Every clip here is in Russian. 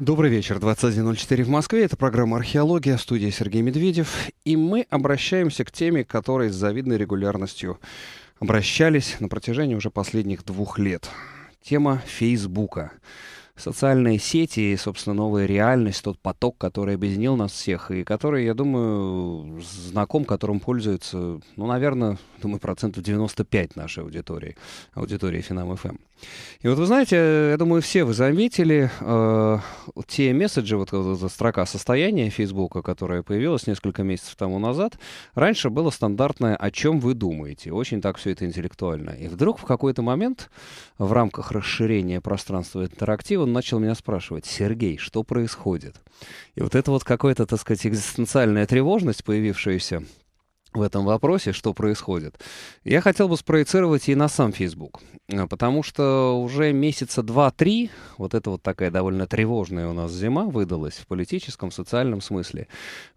Добрый вечер, 21.04 в Москве. Это программа «Археология», студия Сергей Медведев. И мы обращаемся к теме, которой с завидной регулярностью обращались на протяжении уже последних двух лет. Тема Фейсбука. Социальные сети и, собственно, новая реальность, тот поток, который объединил нас всех, и который, я думаю, знаком, которым пользуется, ну, наверное, думаю, процентов 95 нашей аудитории, аудитории Финам-ФМ. И вот вы знаете, я думаю, все вы заметили э, те месседжи, вот эта строка состояния Фейсбука, которая появилась несколько месяцев тому назад, раньше было стандартное «О чем вы думаете?». Очень так все это интеллектуально. И вдруг в какой-то момент в рамках расширения пространства интерактива он начал меня спрашивать «Сергей, что происходит?». И вот это вот какая-то, так сказать, экзистенциальная тревожность, появившаяся в этом вопросе, что происходит, я хотел бы спроецировать и на сам Facebook. Э, потому что уже месяца два-три, вот это вот такая довольно тревожная у нас зима выдалась в политическом, социальном смысле,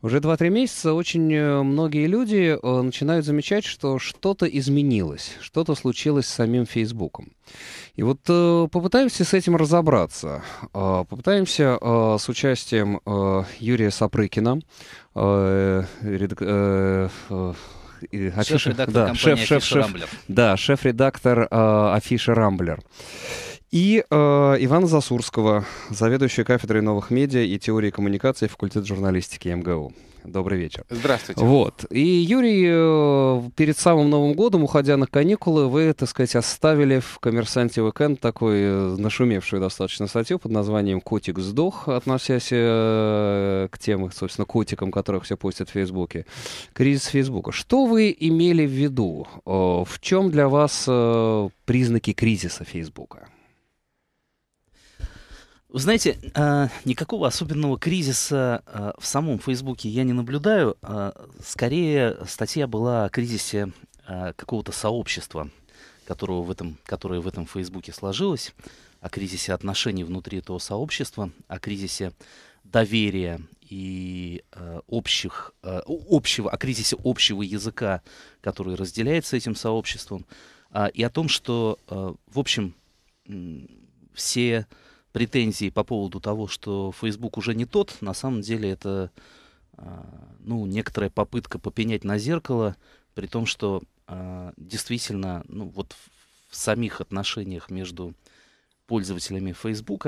уже два-три месяца очень э, многие люди э, начинают замечать, что что-то изменилось, что-то случилось с самим Фейсбуком. И вот э, попытаемся с этим разобраться. Э, попытаемся э, с участием э, Юрия Сапрыкина, э, редак, э, э, шеф-редактор да, компании шеф, шеф, шеф, Рамблер. Да, шеф-редактор э, афиши Рамблер. И э, Ивана Засурского, заведующая кафедрой новых медиа и теории коммуникации факультета журналистики МГУ. Добрый вечер. Здравствуйте. Вот. И, Юрий, э, перед самым Новым годом, уходя на каникулы, вы, так сказать, оставили в «Коммерсанте Уикенд» такой э, нашумевшую достаточно статью под названием «Котик сдох», относясь э, к тем, собственно, котикам, которых все пустят в Фейсбуке. Кризис Фейсбука. Что вы имели в виду? В чем для вас признаки кризиса Фейсбука? Вы знаете, а, никакого особенного кризиса а, в самом Фейсбуке я не наблюдаю. А скорее, статья была о кризисе какого-то сообщества, которого в этом, которое в этом Фейсбуке сложилось, о кризисе отношений внутри этого сообщества, о кризисе доверия и общих, общего, о кризисе общего языка, который разделяется этим сообществом, и о том, что, в общем, все претензии по поводу того, что Facebook уже не тот, на самом деле это а, ну, некоторая попытка попенять на зеркало, при том, что а, действительно ну, вот в самих отношениях между пользователями Facebook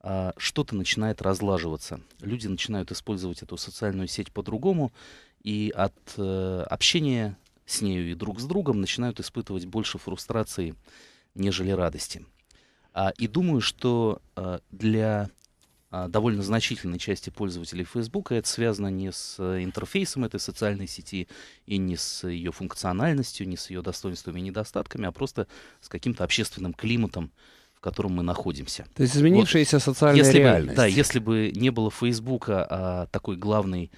а, что-то начинает разлаживаться. Люди начинают использовать эту социальную сеть по-другому, и от э, общения с нею и друг с другом начинают испытывать больше фрустрации, нежели радости. А, и думаю, что а, для а, довольно значительной части пользователей Facebook это связано не с э, интерфейсом этой социальной сети и не с ее функциональностью, не с ее достоинствами и недостатками, а просто с каким-то общественным климатом, в котором мы находимся. То есть изменившаяся вот, социальная если реальность. Бы, да, если бы не было Facebook а, такой главной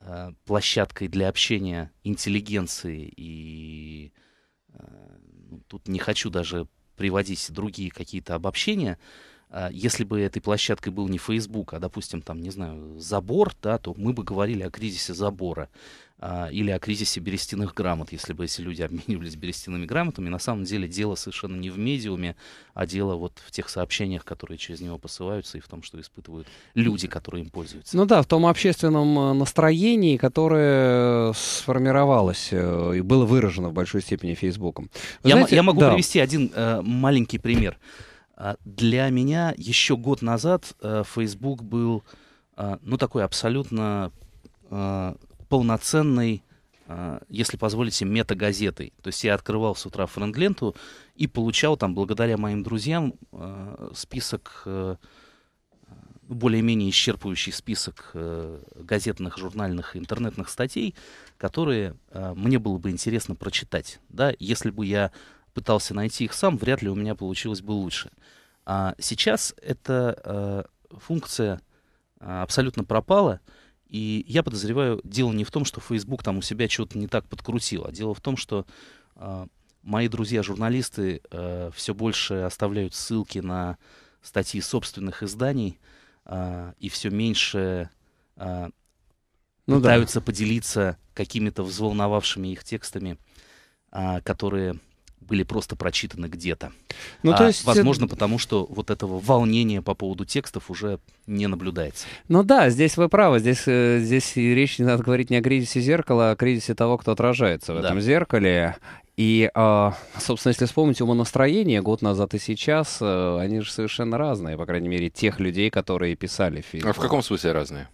а, площадкой для общения интеллигенции и а, ну, тут не хочу даже приводить другие какие-то обобщения, а, если бы этой площадкой был не Facebook, а, допустим, там, не знаю, забор, да, то мы бы говорили о кризисе забора. А, или о кризисе берестяных грамот, если бы эти люди обменивались берестяными грамотами. На самом деле дело совершенно не в медиуме, а дело вот в тех сообщениях, которые через него посылаются, и в том, что испытывают люди, которые им пользуются. Ну да, в том общественном э, настроении, которое э, сформировалось э, и было выражено в большой степени Фейсбуком. я, знаете, я могу да. привести один э, маленький пример. А, для меня еще год назад э, Facebook был, э, ну, такой абсолютно полноценной, а, если позволите, метагазетой. То есть я открывал с утра френд-ленту и получал там, благодаря моим друзьям, а, список э, более-менее исчерпывающий список э, газетных, журнальных и интернетных статей, которые э, мне было бы интересно прочитать. Да? Если бы я пытался найти их сам, вряд ли у меня получилось бы лучше. А сейчас эта э, функция абсолютно пропала. Э, и я подозреваю, дело не в том, что Facebook там у себя что то не так подкрутил, а дело в том, что э, мои друзья-журналисты э, все больше оставляют ссылки на статьи собственных изданий э, и все меньше э, ну, пытаются да. поделиться какими-то взволновавшими их текстами, э, которые были просто прочитаны где-то. Ну, то а, есть... а, возможно, потому что вот этого волнения по поводу текстов уже не наблюдается. Ну да, здесь вы правы. Здесь, э, здесь речь не надо говорить не о кризисе зеркала, а о кризисе того, кто отражается в да. этом зеркале. И, а, собственно, если вспомнить умонастроение год назад и сейчас, э, они же совершенно разные, по крайней мере, тех людей, которые писали фильм. А в каком смысле разные?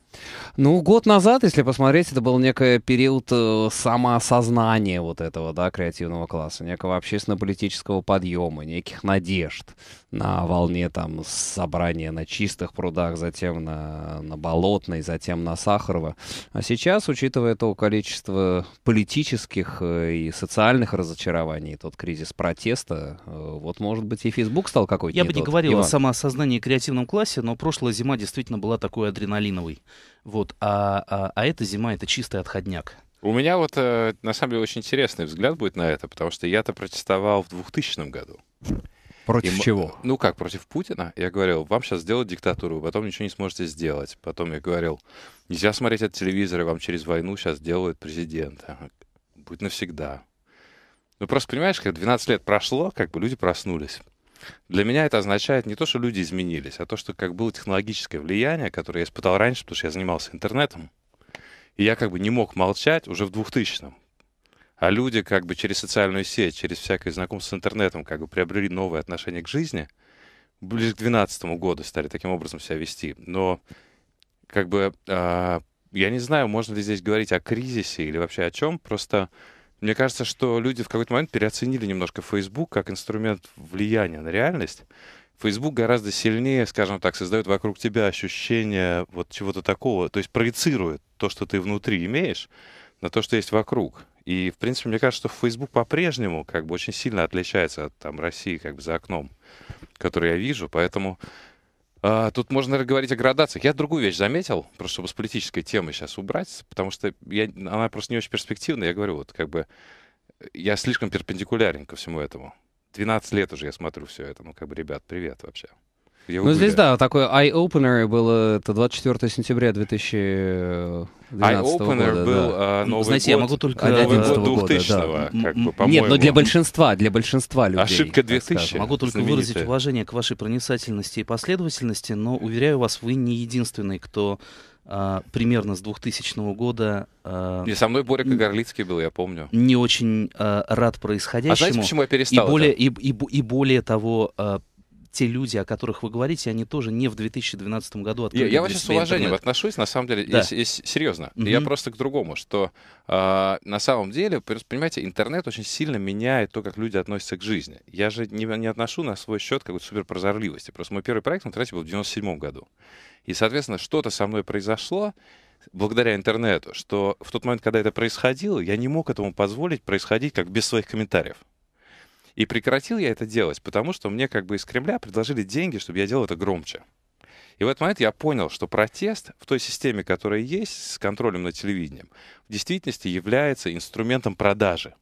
Ну, год назад, если посмотреть, это был некий период э, самоосознания вот этого, да, креативного класса, некого общественно-политического подъема, неких надежд на волне там собрания на чистых прудах, затем на, на Болотной, затем на Сахарова. А сейчас, учитывая то количество политических э, и социальных разочарований, тот кризис протеста, э, вот, может быть, и Facebook стал какой-то Я не бы не говорил Иван. о самоосознании и креативном классе, но прошлая зима действительно была такой адреналиновой. Вот, а, а, а эта зима — это чистый отходняк. У меня вот, э, на самом деле, очень интересный взгляд будет на это, потому что я-то протестовал в 2000 году. Против и, чего? Ну как, против Путина. Я говорил, вам сейчас сделать диктатуру, потом ничего не сможете сделать. Потом я говорил, нельзя смотреть от телевизора, вам через войну сейчас делают президента. Будет навсегда. Ну просто понимаешь, как 12 лет прошло, как бы люди проснулись. Для меня это означает не то, что люди изменились, а то, что как было технологическое влияние, которое я испытал раньше, потому что я занимался интернетом, и я как бы не мог молчать уже в 2000-м. А люди как бы через социальную сеть, через всякое знакомство с интернетом как бы приобрели новые отношения к жизни, ближе к 2012 году стали таким образом себя вести. Но как бы э, я не знаю, можно ли здесь говорить о кризисе или вообще о чем, просто мне кажется, что люди в какой-то момент переоценили немножко Facebook как инструмент влияния на реальность. Facebook гораздо сильнее, скажем так, создает вокруг тебя ощущение вот чего-то такого, то есть проецирует то, что ты внутри имеешь, на то, что есть вокруг. И, в принципе, мне кажется, что Facebook по-прежнему как бы очень сильно отличается от там, России как бы за окном, который я вижу. Поэтому а, тут можно говорить о градациях. Я другую вещь заметил, просто чтобы с политической темы сейчас убрать, потому что я, она просто не очень перспективная. Я говорю, вот как бы э, я слишком перпендикулярен ко всему этому. 12 лет уже я смотрю все это. Ну, как бы, ребят, привет вообще ну, здесь, да, такой eye-opener было, это 24 сентября 2000 Eye-opener года, был да. а, ну, Новый Знаете, год, я могу только... 2000 года, да. как бы, по Нет, но для большинства, для большинства людей. Ошибка 2000. Могу только знаменитая. выразить уважение к вашей проницательности и последовательности, но, уверяю вас, вы не единственный, кто а, примерно с 2000 года... А, и со мной Боря Кагарлицкий был, я помню. Не очень а, рад происходящему. А знаете, почему я перестал? И более, и, и, и более того... А, те люди, о которых вы говорите, они тоже не в 2012 году открыли Я, я вообще с уважением интернет. отношусь, на самом деле, да. если, если серьезно. Mm-hmm. Я просто к другому, что э, на самом деле, понимаете, интернет очень сильно меняет то, как люди относятся к жизни. Я же не, не отношу на свой счет какой-то суперпрозорливости. Просто мой первый проект в интернете был в 97 году. И, соответственно, что-то со мной произошло, благодаря интернету, что в тот момент, когда это происходило, я не мог этому позволить происходить как без своих комментариев. И прекратил я это делать, потому что мне как бы из Кремля предложили деньги, чтобы я делал это громче. И в этот момент я понял, что протест в той системе, которая есть с контролем над телевидением, в действительности является инструментом продажи.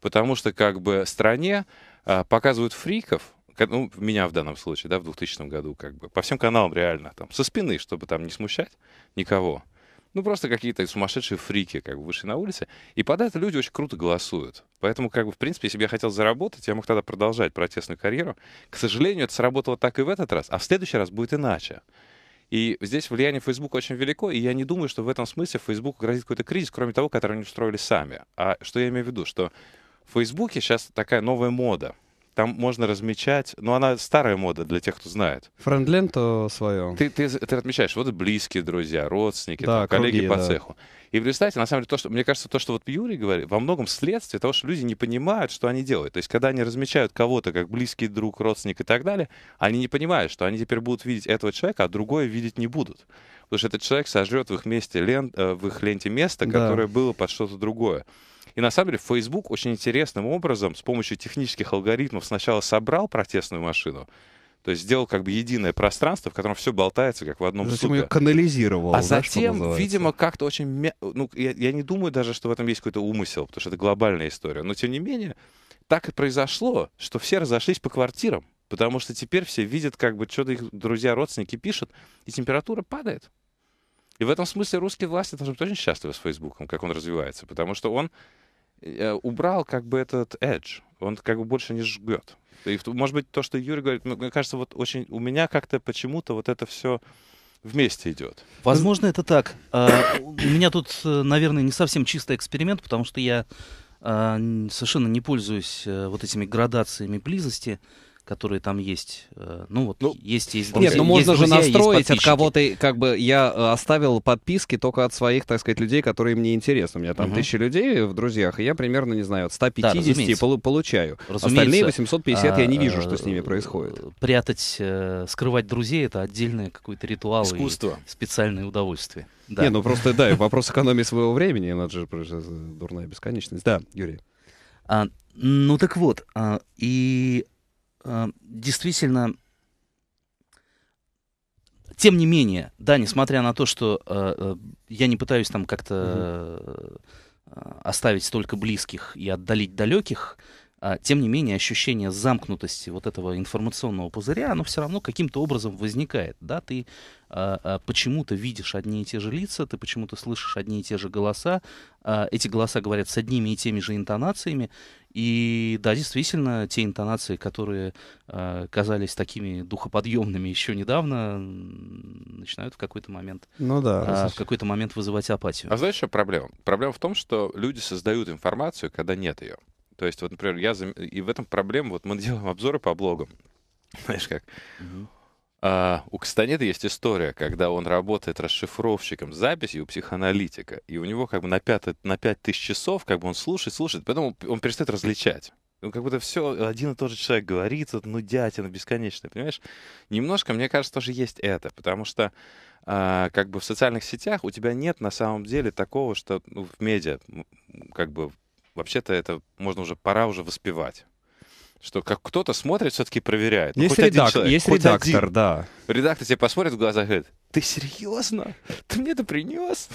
Потому что как бы стране а, показывают фриков, ну, меня в данном случае, да, в 2000 году, как бы, по всем каналам реально, там, со спины, чтобы там не смущать никого ну, просто какие-то сумасшедшие фрики, как бы, вышли на улице. И под это люди очень круто голосуют. Поэтому, как бы, в принципе, если бы я хотел заработать, я мог тогда продолжать протестную карьеру. К сожалению, это сработало так и в этот раз, а в следующий раз будет иначе. И здесь влияние Facebook очень велико, и я не думаю, что в этом смысле Facebook грозит какой-то кризис, кроме того, который они устроили сами. А что я имею в виду? Что в Facebook сейчас такая новая мода — там можно размечать, но она старая мода для тех, кто знает. Френдленту свое. Ты, ты, ты отмечаешь, вот близкие друзья, родственники, да, там, коллеги по да. цеху. И представьте, на самом деле, то, что, мне кажется, то, что вот Юрий говорит, во многом следствие того, что люди не понимают, что они делают. То есть, когда они размечают кого-то как близкий друг, родственник и так далее, они не понимают, что они теперь будут видеть этого человека, а другое видеть не будут. Потому что этот человек сожрет в их, месте лен, э, в их ленте место, которое да. было под что-то другое. И на самом деле Facebook очень интересным образом с помощью технических алгоритмов сначала собрал протестную машину, то есть сделал как бы единое пространство, в котором все болтается, как в одном Затем супе. ее канализировал. А да, затем, видимо, как-то очень... Ну, я, я не думаю даже, что в этом есть какой-то умысел, потому что это глобальная история. Но, тем не менее, так и произошло, что все разошлись по квартирам. Потому что теперь все видят, как бы что-то их друзья, родственники пишут, и температура падает. И в этом смысле русские власти должны быть очень счастливы с Фейсбуком, как он развивается, потому что он Э, убрал как бы этот edge, он как бы больше не жгет. И, может быть, то, что Юрий говорит, ну, мне кажется, вот очень у меня как-то почему-то вот это все вместе идет. Возможно, это так. А, у меня тут, э, наверное, не совсем чистый эксперимент, потому что я а, совершенно не пользуюсь э, вот этими градациями близости которые там есть. Э, ну вот ну, есть, есть друзья. Нет, ну можно же настроить от кого ты, как бы я э, оставил подписки только от своих, так сказать, людей, которые мне интересны. У меня там угу. тысяча людей в друзьях, и я примерно, не знаю, от 150 да, пол, получаю. Разумеется. Остальные 850 а, я не а, вижу, что с ними происходит. Э, прятать, скрывать друзей — это отдельное какое-то ритуал. Искусство. И специальное удовольствие. Да. Не, ну просто, да, вопрос экономии своего времени, надо же, дурная бесконечность. Да, Юрий. А, ну так вот, а, и Э, действительно, тем не менее, да, несмотря на то, что э, э я не пытаюсь там как-то э, оставить столько близких и отдалить далеких, э, тем не менее ощущение замкнутости вот этого информационного пузыря, оно все равно каким-то образом возникает, да, ты а, а, почему-то видишь одни и те же лица, ты почему-то слышишь одни и те же голоса, а, эти голоса говорят с одними и теми же интонациями, и да, действительно, те интонации, которые казались такими духоподъемными еще недавно, начинают в какой-то момент, ну да, э, в какой-то момент вызывать апатию. А знаешь, что проблема? Проблема в том, что люди создают информацию, когда нет ее. То есть, вот, например, я зам... и в этом проблема. Вот мы делаем обзоры по блогам, знаешь как? Угу. А, у Кастанеда есть история, когда он работает расшифровщиком записи у психоаналитика, и у него как бы на 5, на 5 тысяч часов как бы он слушает, слушает, потом он перестает различать. Ну, как будто все один и тот же человек говорит, вот, ну, дятина бесконечная, понимаешь? Немножко, мне кажется, тоже есть это, потому что а, как бы в социальных сетях у тебя нет на самом деле такого, что ну, в медиа как бы вообще-то это можно уже, пора уже воспевать что как кто-то смотрит, все-таки проверяет. Ну, есть хоть редак, один человек, есть хоть редактор, один. да. Редактор тебе посмотрит в глаза и говорит, ты серьезно? Ты мне это принес?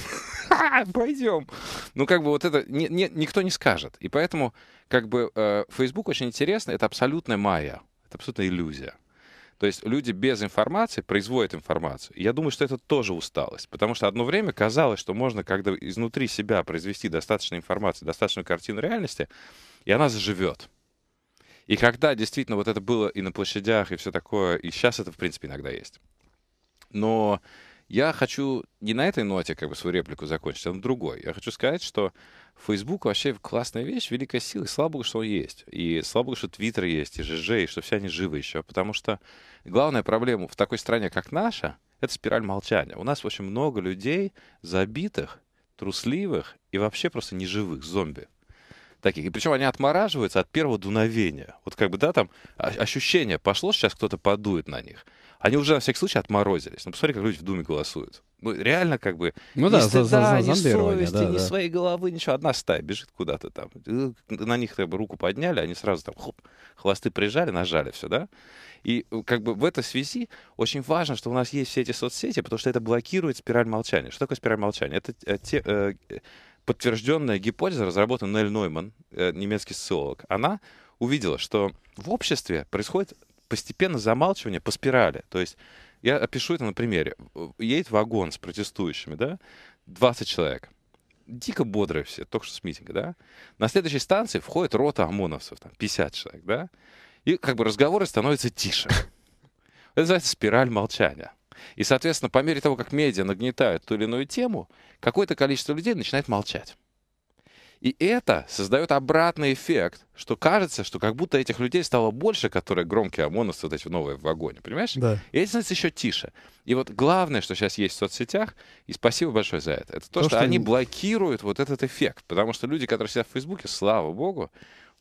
Пойдем. Ну, как бы вот это не, не, никто не скажет. И поэтому, как бы, э, Facebook очень интересно, это абсолютная майя, это абсолютная иллюзия. То есть люди без информации производят информацию. я думаю, что это тоже усталость. Потому что одно время казалось, что можно когда изнутри себя произвести достаточно информации, достаточную картину реальности, и она заживет. И когда действительно вот это было и на площадях, и все такое, и сейчас это, в принципе, иногда есть. Но я хочу не на этой ноте как бы свою реплику закончить, а на другой. Я хочу сказать, что Facebook вообще классная вещь, великая сила, и слава богу, что он есть. И слава богу, что Twitter есть, и ЖЖ, и что все они живы еще. Потому что главная проблема в такой стране, как наша, это спираль молчания. У нас очень много людей забитых, трусливых и вообще просто неживых зомби таких. И причем они отмораживаются от первого дуновения. Вот как бы, да, там ощущение пошло, сейчас кто-то подует на них. Они уже на всякий случай отморозились. Ну, посмотри, как люди в Думе голосуют. Ну, реально, как бы, ну, ни да, стыда, за, за, ни совести, да, ни да. своей головы, ничего. Одна стая бежит куда-то там. На них как бы, руку подняли, они сразу там хоп, хвосты прижали, нажали все, да? И э, как бы в этой связи очень важно, что у нас есть все эти соцсети, потому что это блокирует спираль молчания. Что такое спираль молчания? Это э, те, э, подтвержденная гипотеза, разработанная Нель Нойман, э, немецкий социолог, она увидела, что в обществе происходит постепенно замалчивание по спирали. То есть я опишу это на примере. Едет вагон с протестующими, да, 20 человек. Дико бодрые все, только что с митинга, да. На следующей станции входит рота ОМОНовцев, там 50 человек, да. И как бы разговоры становятся тише. Это называется спираль молчания. И, соответственно, по мере того, как медиа нагнетают ту или иную тему, какое-то количество людей начинает молчать. И это создает обратный эффект, что кажется, что как будто этих людей стало больше, которые громкие ОМОНовцы, вот эти новые в вагоне, понимаешь? Да. И эти становятся еще тише. И вот главное, что сейчас есть в соцсетях, и спасибо большое за это, это то, то что, что они блокируют вот этот эффект. Потому что люди, которые сидят в Фейсбуке, слава богу,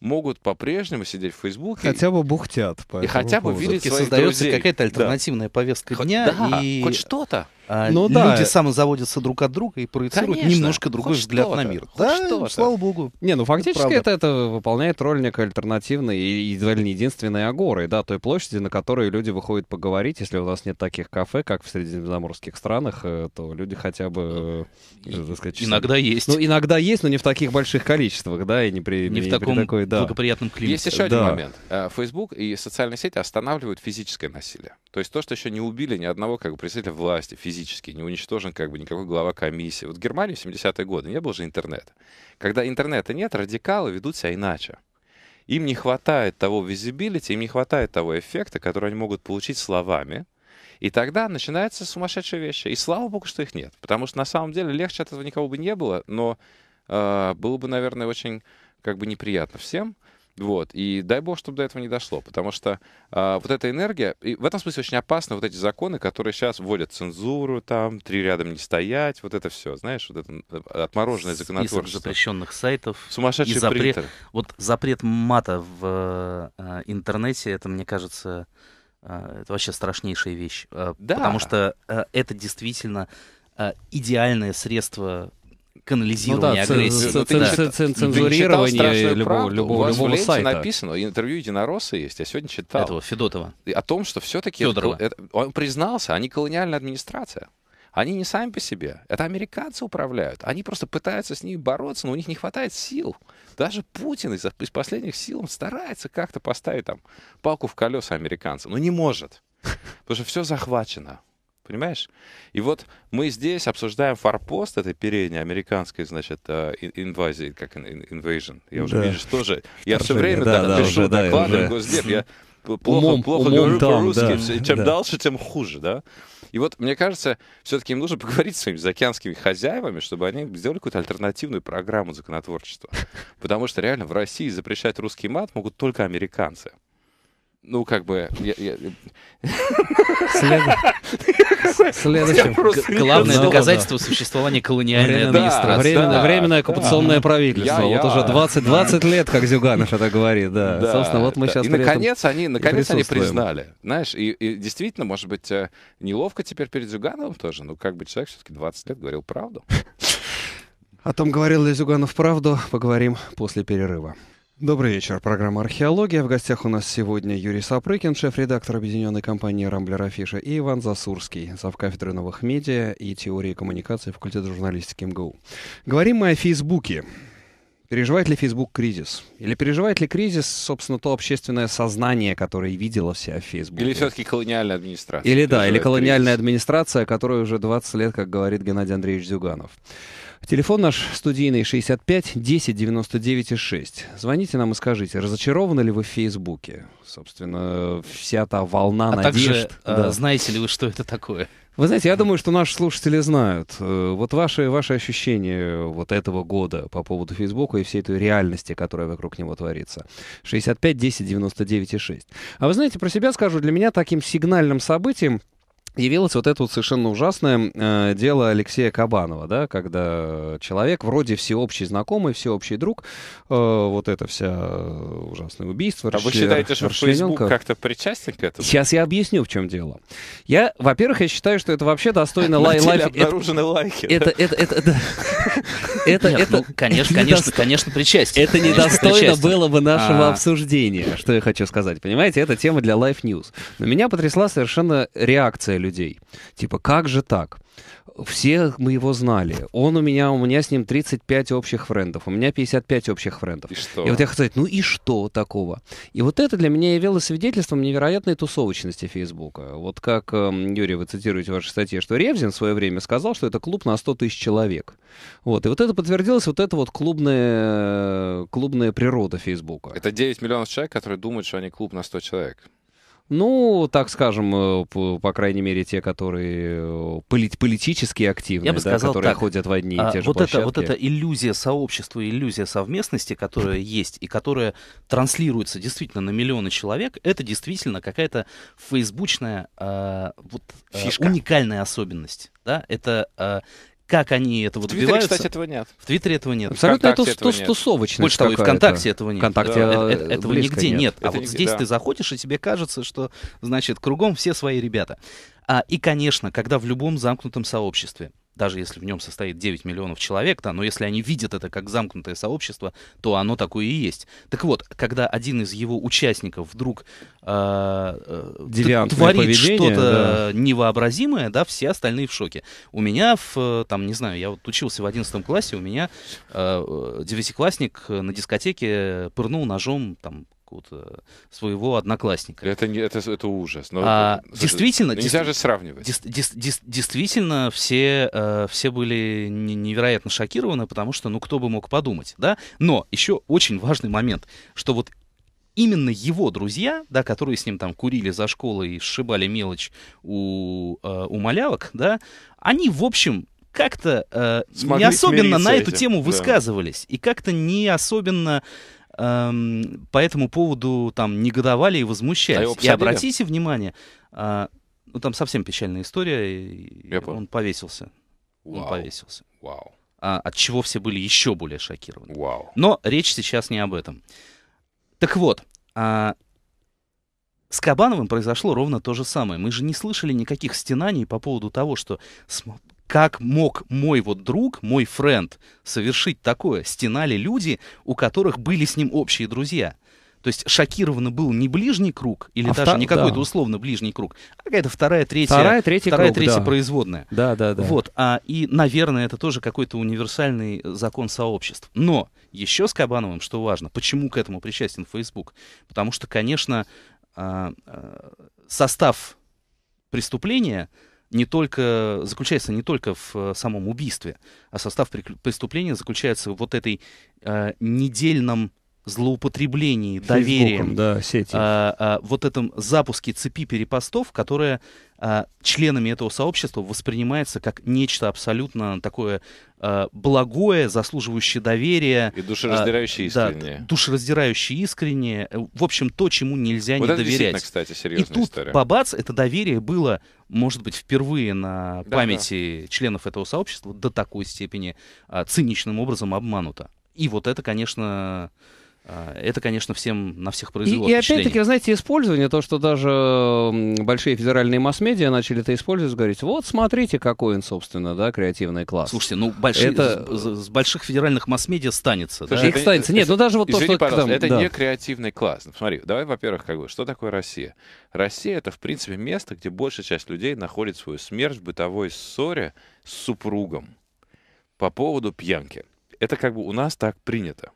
могут по-прежнему сидеть в Фейсбуке. Хотя бы бухтят. По и хотя бы видеть своих создается какая-то альтернативная да. повестка дня. Да, и... хоть что-то. А ну да. люди самозаводятся друг от друга и проецируют Конечно. немножко другой Хоть взгляд на мир. Хоть да, что-то. слава богу. Не, ну фактически это, это, это выполняет роль некой альтернативной и едва ли не единственной агоры, да, той площади, на которой люди выходят поговорить. Если у нас нет таких кафе, как в средиземноморских странах, э, то люди хотя бы, э, так сказать, часы. Иногда есть. Ну, иногда есть, но не в таких больших количествах, да, и не при, не, не в таком при такой, да. благоприятном климате. Есть еще да. один момент. Фейсбук э, и социальные сети останавливают физическое насилие. То есть то, что еще не убили ни одного как бы представителя власти, физического физически, не уничтожен как бы никакой глава комиссии. Вот в Германии в 70-е годы не было же интернета. Когда интернета нет, радикалы ведут себя иначе. Им не хватает того визибилити, им не хватает того эффекта, который они могут получить словами, и тогда начинаются сумасшедшие вещи. И слава богу, что их нет. Потому что на самом деле легче от этого никого бы не было, но э, было бы, наверное, очень как бы неприятно всем. Вот. И дай бог, чтобы до этого не дошло, потому что э, вот эта энергия, и в этом смысле очень опасны вот эти законы, которые сейчас вводят цензуру, там, три рядом не стоять, вот это все, знаешь, вот это э, отмороженное законотворчество. Список запрещенных сайтов. Сумасшедший и Принтер. Вот запрет мата в э, интернете, это, мне кажется, э, это вообще страшнейшая вещь. Э, да. Потому что э, это действительно э, идеальное средство канализирование ну, да, агрессии. Ц- ц- ц- ц- цензурирование любого, любого, У вас сайта. написано, интервью Единоросса есть, я сегодня читал. Этого, Федотова. О том, что все-таки... Это, это, он признался, они колониальная администрация. Они не сами по себе. Это американцы управляют. Они просто пытаются с ними бороться, но у них не хватает сил. Даже Путин из, из последних сил старается как-то поставить там палку в колеса американцам. Но не может. Потому что все захвачено. Понимаешь? И вот мы здесь обсуждаем форпост этой передней американской, значит, э, инвазии, как invasion. Я уже, да. видишь, тоже... Я все время да, да, пишу да, доклады уже. Госдеп, я плохо, умом, плохо умом говорю по-русски. Да, и чем да. дальше, тем хуже, да? И вот, мне кажется, все-таки им нужно поговорить с своими заокеанскими хозяевами, чтобы они сделали какую-то альтернативную программу законотворчества. Потому что реально в России запрещать русский мат могут только американцы ну, как бы... Следующим. главное доказательство существования колониальной Временно, администрации. временное оккупационное правительство. вот уже 20, 20 лет, как Зюганов это говорит, да. да Собственно, вот мы сейчас... И наконец они, наконец они признали. Знаешь, и, и действительно, может быть, э, неловко теперь перед Зюгановым тоже, но как бы человек все-таки 20 лет говорил правду. О том, говорил ли Зюганов правду, поговорим после перерыва. Добрый вечер. Программа «Археология». В гостях у нас сегодня Юрий Сапрыкин, шеф-редактор объединенной компании «Рамблер Афиша», и Иван Засурский, зав кафедры новых медиа и теории коммуникации факультета журналистики МГУ. Говорим мы о Фейсбуке. Переживает ли Facebook кризис? Или переживает ли кризис, собственно, то общественное сознание, которое видело все вся Facebook? Или все-таки колониальная администрация? Или да, или колониальная кризис. администрация, которая уже 20 лет, как говорит Геннадий Андреевич Зюганов. Телефон наш студийный 65 10 99 6. Звоните нам и скажите, разочарованы ли вы в Фейсбуке? Собственно, вся та волна а надежд. Также, да. знаете ли вы, что это такое? Вы знаете, я думаю, что наши слушатели знают. Э, вот ваши, ваши ощущения э, вот этого года по поводу Фейсбука и всей этой реальности, которая вокруг него творится. 65, 10, 99 и 6. А вы знаете, про себя скажу, для меня таким сигнальным событием явилось вот это вот совершенно ужасное э, дело Алексея Кабанова, да, когда человек, вроде всеобщий знакомый, всеобщий друг, э, вот это вся э, ужасное убийство. А расчлен... вы считаете, что Facebook как-то причастен к этому? Сейчас я объясню, в чем дело. Я, во-первых, я считаю, что это вообще достойно лай лай... обнаружены лайки. Это, это, это, это, это, ну, конечно, конечно, конечно, причастие. Это недостойно было бы нашего а. обсуждения, что я хочу сказать. Понимаете, это тема для Life News. Но меня потрясла совершенно реакция людей. Типа, как же так? Все мы его знали. Он у меня, у меня с ним 35 общих френдов, у меня 55 общих френдов. И что? И вот я хочу сказать, ну и что такого? И вот это для меня явилось свидетельством невероятной тусовочности Фейсбука. Вот как, эм, Юрий, вы цитируете в вашей статье, что Ревзин в свое время сказал, что это клуб на 100 тысяч человек. Вот. И вот это подтвердилось, вот это вот клубная, клубная природа Фейсбука. Это 9 миллионов человек, которые думают, что они клуб на 100 человек. Ну, так скажем, э, по, по крайней мере, те, которые э, полит, политически активные, Я бы сказал да, которые так, ходят в одни и а, же вот площадки. Это, вот эта иллюзия сообщества, иллюзия совместности, которая есть и которая транслируется действительно на миллионы человек, это действительно какая-то фейсбучная, а, вот, а, Фишка. уникальная особенность. Да? Это, а, как они этого в Твиттере, кстати, этого нет. В Твиттере этого нет. Абсолютно это этого Больше того, и ВКонтакте этого нет. ВКонтакте да. А, это, э, этого нигде нет. нет. А это вот нигде, здесь да. ты заходишь, и тебе кажется, что, значит, кругом все свои ребята. А, и, конечно, когда в любом замкнутом сообществе даже если в нем состоит 9 миллионов человек, да, но если они видят это как замкнутое сообщество, то оно такое и есть. Так вот, когда один из его участников вдруг э, э творит что-то да. невообразимое, да, все остальные в шоке. У меня, в, э, там, не знаю, я вот учился в 11 классе, у меня э, девятиклассник на дискотеке пырнул ножом там какого-то своего одноклассника. Это, не, это, это ужас. Но, а, слушай, действительно... Ну, нельзя дес, же сравнивать. Дес, дес, дес, действительно, все, э, все были невероятно шокированы, потому что, ну, кто бы мог подумать, да? Но еще очень важный момент, что вот именно его друзья, да, которые с ним там курили за школой и сшибали мелочь у, э, у малявок, да, они, в общем, как-то э, не особенно на эту этим. тему высказывались да. и как-то не особенно эм, по этому поводу там негодовали и а возмущались. А и обратите внимание, э, ну там совсем печальная история, и Я он повесился. Вау. Он повесился. Вау. А, от чего все были еще более шокированы. Вау. Но речь сейчас не об этом. Так вот, а, с Кабановым произошло ровно то же самое. Мы же не слышали никаких стенаний по поводу того, что как мог мой вот друг, мой френд, совершить такое? Стенали люди, у которых были с ним общие друзья. То есть шокировано был не ближний круг, или а даже втор... не какой-то да. условно ближний круг, а какая-то вторая, третья, вторая, третья. вторая, круг, третья да. производная. Да, да, да. Вот, а, и, наверное, это тоже какой-то универсальный закон сообществ. Но еще с Кабановым, что важно, почему к этому причастен Facebook? Потому что, конечно, а, а, состав преступления не только, заключается не только в э, самом убийстве, а состав преступления заключается в вот этой э, недельном злоупотреблении доверием, да, сети. А, а, вот этом запуске цепи перепостов, которая а, членами этого сообщества воспринимается как нечто абсолютно такое а, благое, заслуживающее доверия. И а, душераздирающее а, искреннее. Да, душераздирающее искреннее. В общем, то, чему нельзя вот не это доверять. кстати, серьезная И тут, история. бабац, это доверие было, может быть, впервые на да, памяти да. членов этого сообщества до такой степени а, циничным образом обмануто. И вот это, конечно а, это, конечно, всем на всех произвело И, и опять-таки, знаете, использование, то, что даже большие федеральные масс-медиа начали это использовать, говорить, вот смотрите, какой он, собственно, да, креативный класс. Слушайте, ну, большие, это... с, с больших федеральных масс-медиа станется. Слушай, да? Их станется. Нет, ну даже вот извини, то, что... Пожалуйста, там, это да. не креативный класс. Ну, смотри, давай, во-первых, как бы, что такое Россия? Россия — это, в принципе, место, где большая часть людей находит свою смерть в бытовой ссоре с супругом по поводу пьянки. Это как бы у нас так принято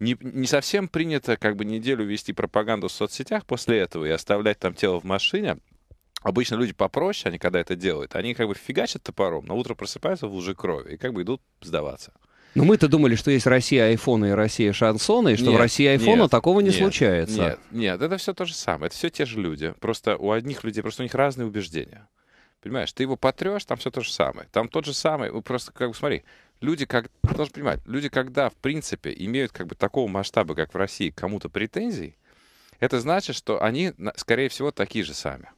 не, не совсем принято как бы неделю вести пропаганду в соцсетях после этого и оставлять там тело в машине. Обычно люди попроще, они когда это делают, они как бы фигачат топором, на утро просыпаются в луже крови и как бы идут сдаваться. Но мы-то думали, что есть Россия айфона и Россия шансона, и что нет, в России айфона нет, такого не нет, случается. Нет, нет, это все то же самое. Это все те же люди. Просто у одних людей, просто у них разные убеждения. Понимаешь, ты его потрешь, там все то же самое. Там тот же самый, просто как бы смотри, люди как... тоже понимать, люди, когда, в принципе, имеют как бы такого масштаба, как в России, кому-то претензий, это значит, что они, скорее всего, такие же сами.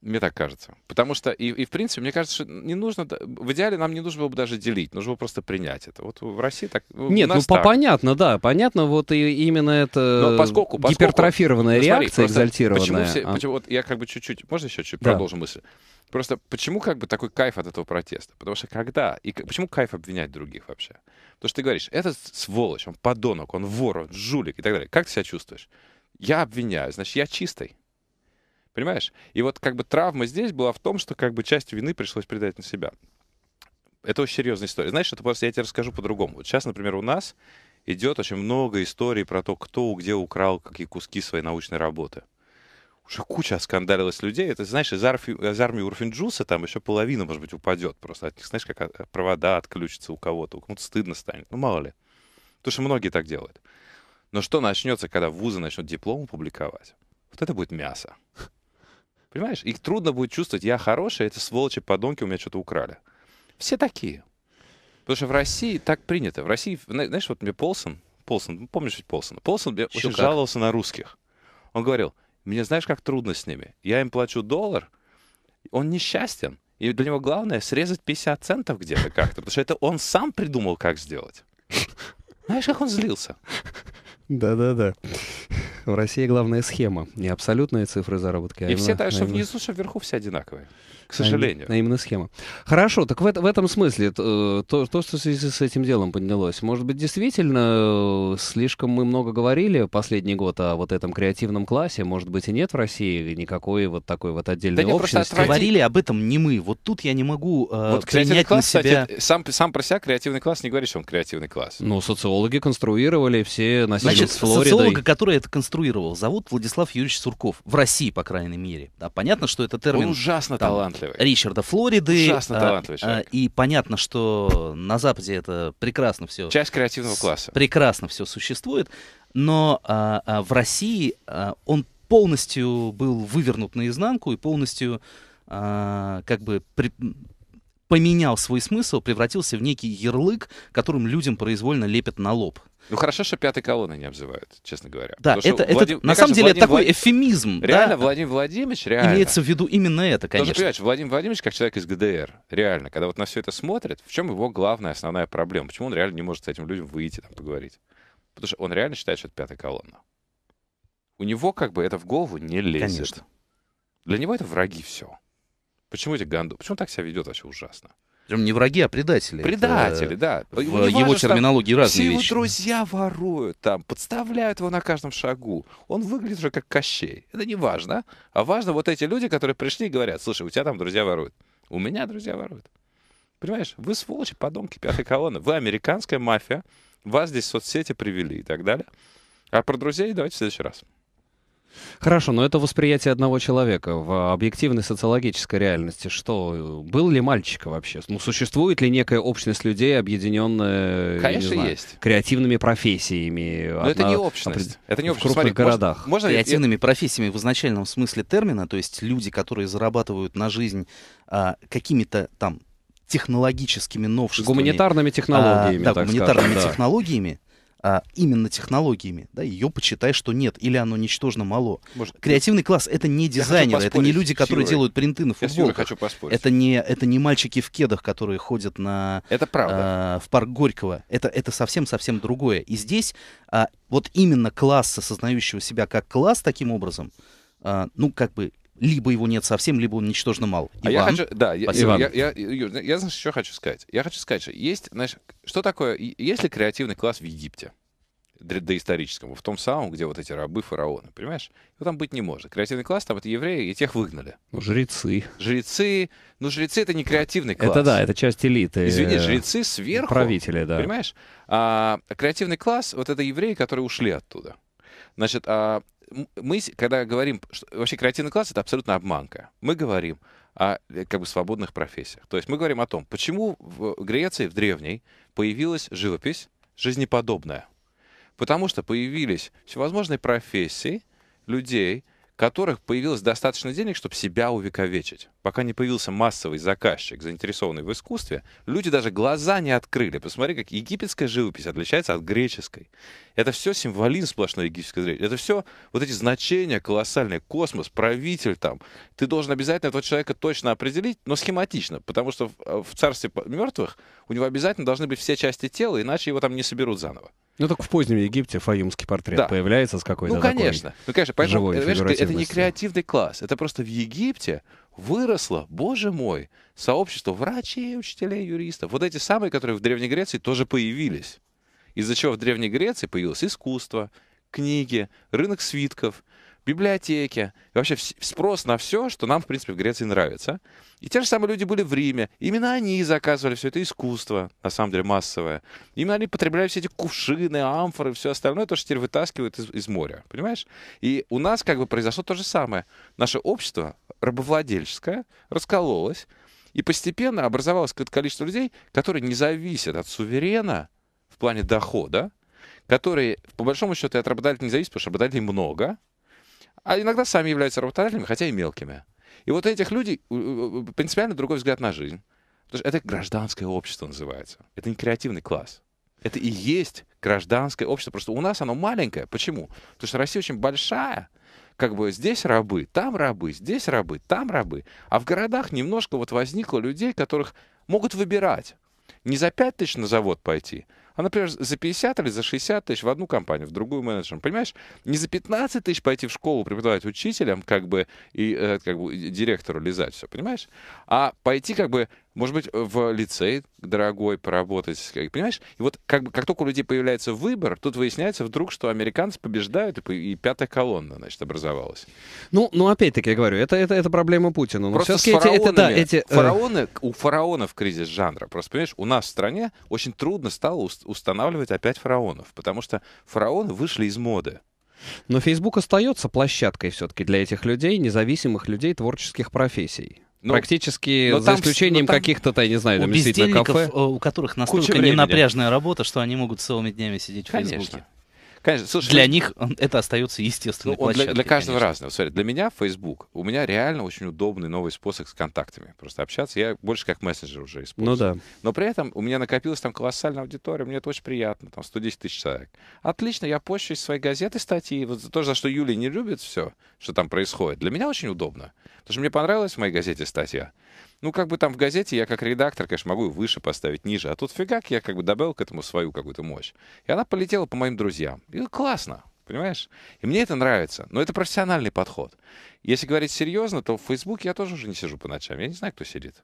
Мне так кажется. Потому что, и, и в принципе, мне кажется, что не нужно, в идеале нам не нужно было бы даже делить, нужно было просто принять это. Вот в России так... Ну, Нет, ну так. понятно, да, понятно, вот и именно это Но ну, а поскольку, поскольку, гипертрофированная ну, смотри, реакция, просто, экзальтированная. Почему, все, а. почему, вот я как бы чуть-чуть, можно еще чуть да. продолжу мысль? Просто почему как бы такой кайф от этого протеста? Потому что когда... И почему кайф обвинять других вообще? Потому что ты говоришь, этот сволочь, он подонок, он вор, он жулик и так далее. Как ты себя чувствуешь? Я обвиняю, значит, я чистый. Понимаешь? И вот как бы травма здесь была в том, что как бы часть вины пришлось передать на себя. Это очень серьезная история. Знаешь, это просто я тебе расскажу по-другому. Вот сейчас, например, у нас идет очень много историй про то, кто где украл какие куски своей научной работы. Уже куча скандалилось людей. Это, знаешь, из, арфи, из армии Урфинджуса там еще половина, может быть, упадет просто. От них, знаешь, как а, провода отключатся у кого-то. У кого то стыдно станет. Ну, мало ли. Потому что многие так делают. Но что начнется, когда вузы начнут диплом публиковать? Вот это будет мясо. Понимаешь? Их трудно будет чувствовать, я хороший, а эти сволочи, подонки у меня что-то украли. Все такие. Потому что в России так принято. В России, знаешь, вот мне Полсон, Полсон, ну, помнишь ведь Полсона? Полсон мне Щукар. очень жаловался на русских. Он говорил, мне знаешь, как трудно с ними. Я им плачу доллар, он несчастен. И для него главное срезать 50 центов где-то как-то, потому что это он сам придумал, как сделать. Знаешь, как он злился? Да-да-да. В России главная схема, не абсолютные цифры заработка. И а все, именно, что внизу, что вверху, все одинаковые к сожалению. А, а именно схема. Хорошо, так в, в этом смысле э, то, то, что в связи с этим делом поднялось, может быть, действительно э, слишком мы много говорили последний год о вот этом креативном классе, может быть, и нет в России никакой вот такой вот отдельной да общности. Отвратить... Говорили об этом не мы. Вот тут я не могу э, вот принять класс, на себя... Кстати, сам, сам про себя креативный класс не говоришь, что он креативный класс. Ну, социологи конструировали все насилие Значит, с Флоридой. социолога, который это конструировал, зовут Владислав Юрьевич Сурков. В России, по крайней мере. Да, понятно, что это термин... Он ужасно там, талантлив талантливый. Ричарда Флориды. Ужасно а, талантливый человек. А, и понятно, что на Западе это прекрасно все... Часть креативного класса. Прекрасно все существует, но а, в России он полностью был вывернут наизнанку и полностью как бы поменял свой смысл, превратился в некий ярлык, которым людям произвольно лепят на лоб. Ну хорошо, что пятой колонны не обзывают, честно говоря. Да, Потому это, это Владим... на Мне самом деле Владимир это такой Влад... эфемизм. Реально, да? Владимир Владимирович, реально. Имеется в виду именно это, конечно. Тоже понимаешь, Владимир Владимирович как человек из ГДР, реально, когда вот на все это смотрит, в чем его главная основная проблема? Почему он реально не может с этим людям выйти, там, поговорить? Потому что он реально считает, что это пятая колонна. У него как бы это в голову не лезет. Конечно. Для него это враги все. Почему эти ганду... Почему он так себя ведет вообще ужасно? Причем не враги, а предатели. Предатели, это, да. В его терминологии там, разные все вещи. Все его друзья воруют там, подставляют его на каждом шагу. Он выглядит уже как Кощей. Это не важно. А? а важно вот эти люди, которые пришли и говорят, слушай, у тебя там друзья воруют. У меня друзья воруют. Понимаешь, вы сволочи, подонки пятой колонны. Вы американская мафия, вас здесь соцсети привели и так далее. А про друзей давайте в следующий раз. Хорошо, но это восприятие одного человека в объективной социологической реальности. Что, был ли мальчика вообще? Ну, существует ли некая общность людей, объединенная Конечно, знаю, есть. креативными профессиями? Но одна... это не общность. Это не общность. В крупных Смотри, городах. Можно, можно креативными я... профессиями в изначальном смысле термина, то есть люди, которые зарабатывают на жизнь а, какими-то там технологическими новшествами. Гуманитарными технологиями. А, да, гуманитарными скажем, технологиями, а, именно технологиями, да, ее почитай, что нет, или оно ничтожно мало. Может, Креативный класс это не дизайнеры, это не люди, которые Юрой. делают принты на футболках. Я хочу поспорить. Это не, это не мальчики в кедах, которые ходят на, это правда. А, в парк Горького. Это, это совсем-совсем другое. И здесь а, вот именно класс, осознающего себя как класс таким образом, а, ну, как бы либо его нет совсем, либо он ничтожно мал. Иван, а я хочу, да, я, Иван. Я, я, Юр, я, я, знаешь, что хочу сказать? Я хочу сказать, что есть, знаешь, что такое, есть ли креативный класс в Египте? доисторическому, в том самом, где вот эти рабы фараоны, понимаешь? Его там быть не может. Креативный класс, там это евреи, и тех выгнали. Ну, жрецы. Жрецы. Ну, жрецы — это не креативный класс. Это да, это часть элиты. Извини, э, жрецы сверху. Правители, да. Понимаешь? А креативный класс — вот это евреи, которые ушли оттуда. Значит, а мы, когда говорим, что, вообще креативный класс — это абсолютно обманка. Мы говорим о э, как бы свободных профессиях. То есть мы говорим о том, почему в Греции, в древней, появилась живопись жизнеподобная. Потому что появились всевозможные профессии людей, которых появилось достаточно денег, чтобы себя увековечить. Пока не появился массовый заказчик, заинтересованный в искусстве, люди даже глаза не открыли. Посмотри, как египетская живопись отличается от греческой. Это все символизм сплошной египетской зрелища. Это все вот эти значения колоссальные. Космос, правитель там. Ты должен обязательно этого человека точно определить, но схематично, потому что в э, царстве мертвых у него обязательно должны быть все части тела, иначе его там не соберут заново. Ну, так в позднем Египте фаюмский портрет да. появляется с какой-то Ну, конечно. Такой ну, конечно, поэтому, живой это не креативный класс. Это просто в Египте выросло, боже мой, сообщество врачей, учителей, юристов. Вот эти самые, которые в Древней Греции тоже появились. Из-за чего в Древней Греции появилось искусство, книги, рынок свитков — библиотеки, вообще спрос на все, что нам, в принципе, в Греции нравится. И те же самые люди были в Риме. Именно они заказывали все это искусство, на самом деле массовое. Именно они потребляли все эти кувшины, амфоры, все остальное, то, что теперь вытаскивают из, из моря. Понимаешь? И у нас как бы произошло то же самое. Наше общество рабовладельческое раскололось, и постепенно образовалось какое-то количество людей, которые не зависят от суверена в плане дохода, которые, по большому счету, от работодателя не зависят, потому что работодателей много, а иногда сами являются работодателями, хотя и мелкими. И вот этих людей принципиально другой взгляд на жизнь. Потому что это гражданское общество называется. Это не креативный класс. Это и есть гражданское общество. Просто у нас оно маленькое. Почему? Потому что Россия очень большая. Как бы здесь рабы, там рабы, здесь рабы, там рабы. А в городах немножко вот возникло людей, которых могут выбирать. Не за пять тысяч на завод пойти, а, например, за 50 или за 60 тысяч в одну компанию, в другую менеджером. Понимаешь, не за 15 тысяч пойти в школу преподавать учителям, как бы, и э, как бы директору лизать все, понимаешь? А пойти как бы может быть, в лицей дорогой поработать, понимаешь? И вот как, как только у людей появляется выбор, тут выясняется вдруг, что американцы побеждают, и, и пятая колонна, значит, образовалась. Ну, ну опять-таки я говорю, это, это, это проблема Путина. Но Просто с фараонами, эти, да, э, эти, фараоны, у фараонов кризис жанра. Просто, понимаешь, у нас в стране очень трудно стало устанавливать опять фараонов, потому что фараоны вышли из моды. Но Facebook остается площадкой все-таки для этих людей, независимых людей, творческих профессий. Ну, Практически, но ну, за там, исключением ну, каких-то, я не знаю, там, у кафе. Э, у которых настолько ненапряжная работа, что они могут целыми днями сидеть Конечно. в Фейсбуке. Конечно, слушай, для ну, них это остается естественной ну, Для, для каждого конечно. разного. Смотри, для меня Facebook, у меня реально очень удобный новый способ с контактами. Просто общаться. Я больше как мессенджер уже использую. Ну да. Но при этом у меня накопилась там колоссальная аудитория, мне это очень приятно, там 110 тысяч человек. Отлично, я пощу из своей газеты статьи. Вот то, за что Юлия не любит все, что там происходит, для меня очень удобно. Потому что мне понравилась в моей газете статья. Ну, как бы там в газете я как редактор, конечно, могу выше поставить, ниже. А тут фигак, я как бы добавил к этому свою какую-то мощь. И она полетела по моим друзьям. И классно, понимаешь? И мне это нравится. Но это профессиональный подход. Если говорить серьезно, то в Фейсбуке я тоже уже не сижу по ночам. Я не знаю, кто сидит.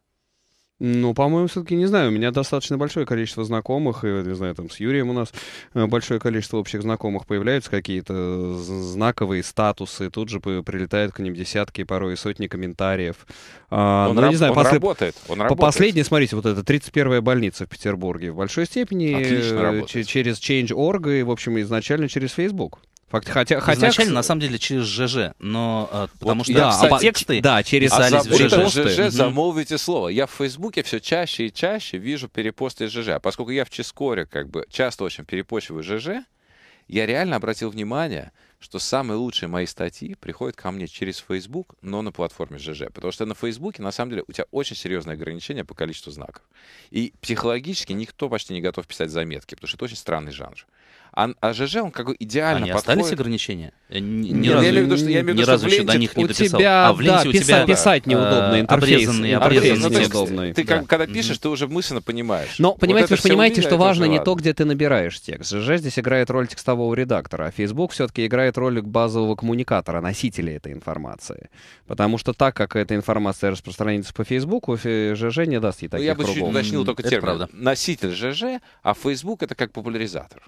Ну, по-моему, все-таки не знаю. У меня достаточно большое количество знакомых, и, не знаю, там с Юрием у нас э, большое количество общих знакомых появляются какие-то э, знаковые статусы, тут же прилетают к ним десятки, порой и сотни комментариев. А, он ну, раб- не знаю, он после... работает, он работает. По смотрите, вот это 31-я больница в Петербурге в большой степени э, через, через Change.org и, в общем, изначально через Facebook. Факт, хотя, хотя изначально к... на самом деле через ЖЖ, но э, потому вот что да, а оба... тексты да, через а в ЖЖ. ЖЖ замолвите слово. Я в Фейсбуке все чаще и чаще вижу перепосты ЖЖ, а. поскольку я в Ческоре как бы часто очень перепощиваю ЖЖ. Я реально обратил внимание, что самые лучшие мои статьи приходят ко мне через Фейсбук, но на платформе ЖЖ. А. Потому что на Фейсбуке, на самом деле, у тебя очень серьезные ограничения по количеству знаков. И психологически никто почти не готов писать заметки, потому что это очень странный жанр. А, а ЖЖ, он как бы идеально Они подходит. остались ограничения? Э, ни, ни разу, я имею в виду, что, я имею ни разу что в до них не дописал. Тебя, а в ленте да, у тебя... Писать неудобно, э, интерфейс. Обрезанный, обрезанный, ну, неудобный. Ты, ты да. как, когда пишешь, ты уже мысленно понимаешь. Но, понимаете, вот вы же понимаете, что важно не то, где ты набираешь текст. ЖЖ здесь играет роль текстового редактора, а Facebook все-таки играет роль базового коммуникатора, носителя этой информации. Потому что так как эта информация распространяется по Facebook, ЖЖ не даст ей ну, таких ну, я бы чуть уточнил только термин. Носитель ЖЖ, а Facebook — это как популяризатор.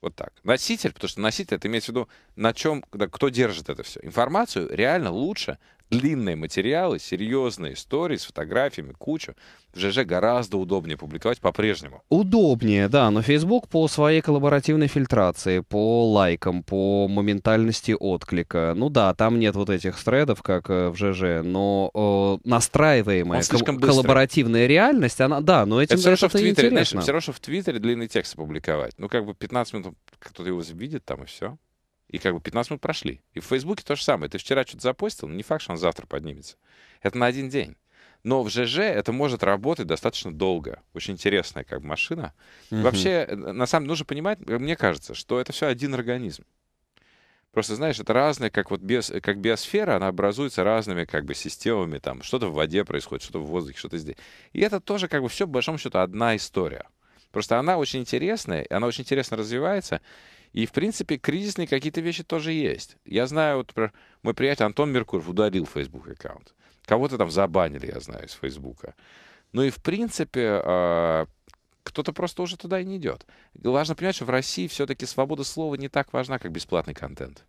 Вот так. Носитель, потому что носитель, это имеется в виду, на чем, кто держит это все. Информацию реально лучше длинные материалы, серьезные истории с фотографиями, кучу, в ЖЖ гораздо удобнее публиковать по-прежнему. Удобнее, да, но Facebook по своей коллаборативной фильтрации, по лайкам, по моментальности отклика, ну да, там нет вот этих стредов, как э, в ЖЖ, но э, настраиваемая кол- коллаборативная реальность, она, да, но этим это все равно, что в Твиттере, знаешь, все равно, что в Твиттере длинный текст опубликовать. Ну, как бы 15 минут кто-то его видит там и все. И как бы 15 минут прошли. И в Фейсбуке то же самое. Ты вчера что-то запостил, не факт, что он завтра поднимется. Это на один день. Но в ЖЖ это может работать достаточно долго. Очень интересная как бы машина. Угу. Вообще, э, на самом деле, нужно понимать, э, мне кажется, что это все один организм. Просто, знаешь, это разное, как вот биос, э, как биосфера, она образуется разными как бы системами, там что-то в воде происходит, что-то в воздухе, что-то здесь. И это тоже как бы все, по большому счету, одна история. Просто она очень интересная, она очень интересно развивается. И, в принципе, кризисные какие-то вещи тоже есть. Я знаю, вот, например, мой приятель Антон Меркуров удалил Facebook аккаунт. Кого-то там забанили, я знаю, из Фейсбука. Ну и, в принципе, а, кто-то просто уже туда и не идет. Важно понимать, что в России все-таки свобода слова не так важна, как бесплатный контент.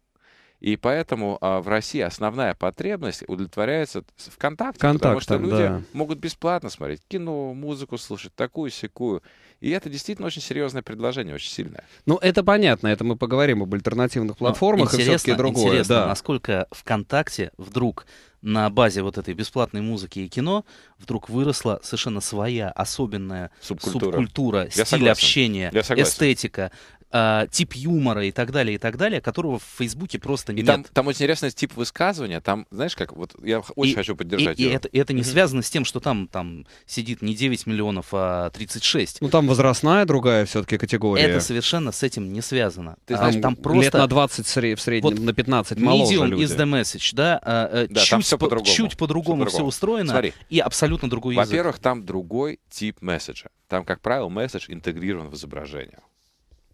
И поэтому а, в России основная потребность удовлетворяется ВКонтакте, Контактом, потому что люди да. могут бесплатно смотреть кино, музыку слушать, такую секую. И это действительно очень серьезное предложение, очень сильное. Ну, это понятно, это мы поговорим об альтернативных платформах Но и все-таки другое. Интересно, да. насколько ВКонтакте вдруг на базе вот этой бесплатной музыки и кино вдруг выросла совершенно своя особенная субкультура, субкультура Я согласен. общения, эстетика, э, тип юмора и так далее, и так далее, которого в Фейсбуке просто и нет. Там, там очень интересный тип высказывания, там, знаешь, как, вот я очень и, хочу поддержать и, его. И это, это не связано с тем, что там, там сидит не 9 миллионов, а 36. Ну там возрастная другая все-таки категория. Это совершенно с этим не связано. Ты а, знаешь, а, там просто... Лет на 20 в среднем, вот на 15 моложе Medium люди. is the message, да? Э, да чуть, там все по-другому. Чуть по-другому все, по все устроено Смотри, и абсолютно другой Во-первых, там другой тип месседжа. Там, как правило, месседж интегрирован в изображение.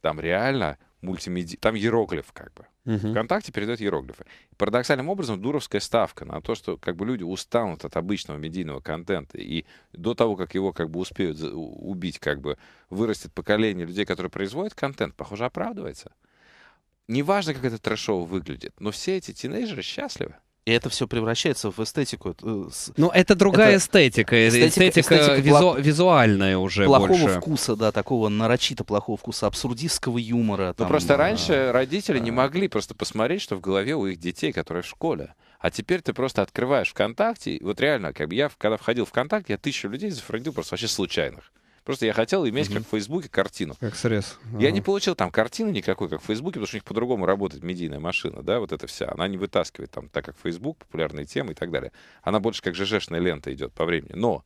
Там реально мультимедиа... Там иероглиф как бы. Угу. ВКонтакте передает иероглифы. Парадоксальным образом дуровская ставка на то, что как бы люди устанут от обычного медийного контента, и до того, как его как бы успеют убить, как бы вырастет поколение людей, которые производят контент, похоже, оправдывается. Неважно, как это трэшово выглядит, но все эти тинейджеры счастливы. И это все превращается в эстетику. Э, ну, это другая это эстетика. Э, эстетика, эстетика, эстетика визу... пла... визуальная уже плохого больше. вкуса, да, такого нарочито плохого вкуса, абсурдистского юмора. Ну, там, просто э, а... раньше родители а... не могли просто посмотреть, что в голове у их детей, которые в школе. А теперь ты просто открываешь ВКонтакте. Вот реально, как бы я, когда входил в ВКонтакте, я тысячу людей зафрендил просто вообще случайных. Просто я хотел иметь, угу. как в Фейсбуке, картину. Как срез. Я не получил там картины никакой, как в Фейсбуке, потому что у них по-другому работает медийная машина, да, вот эта вся. Она не вытаскивает там, так как Фейсбук, популярные темы и так далее. Она больше как ЖЖшная лента идет по времени. Но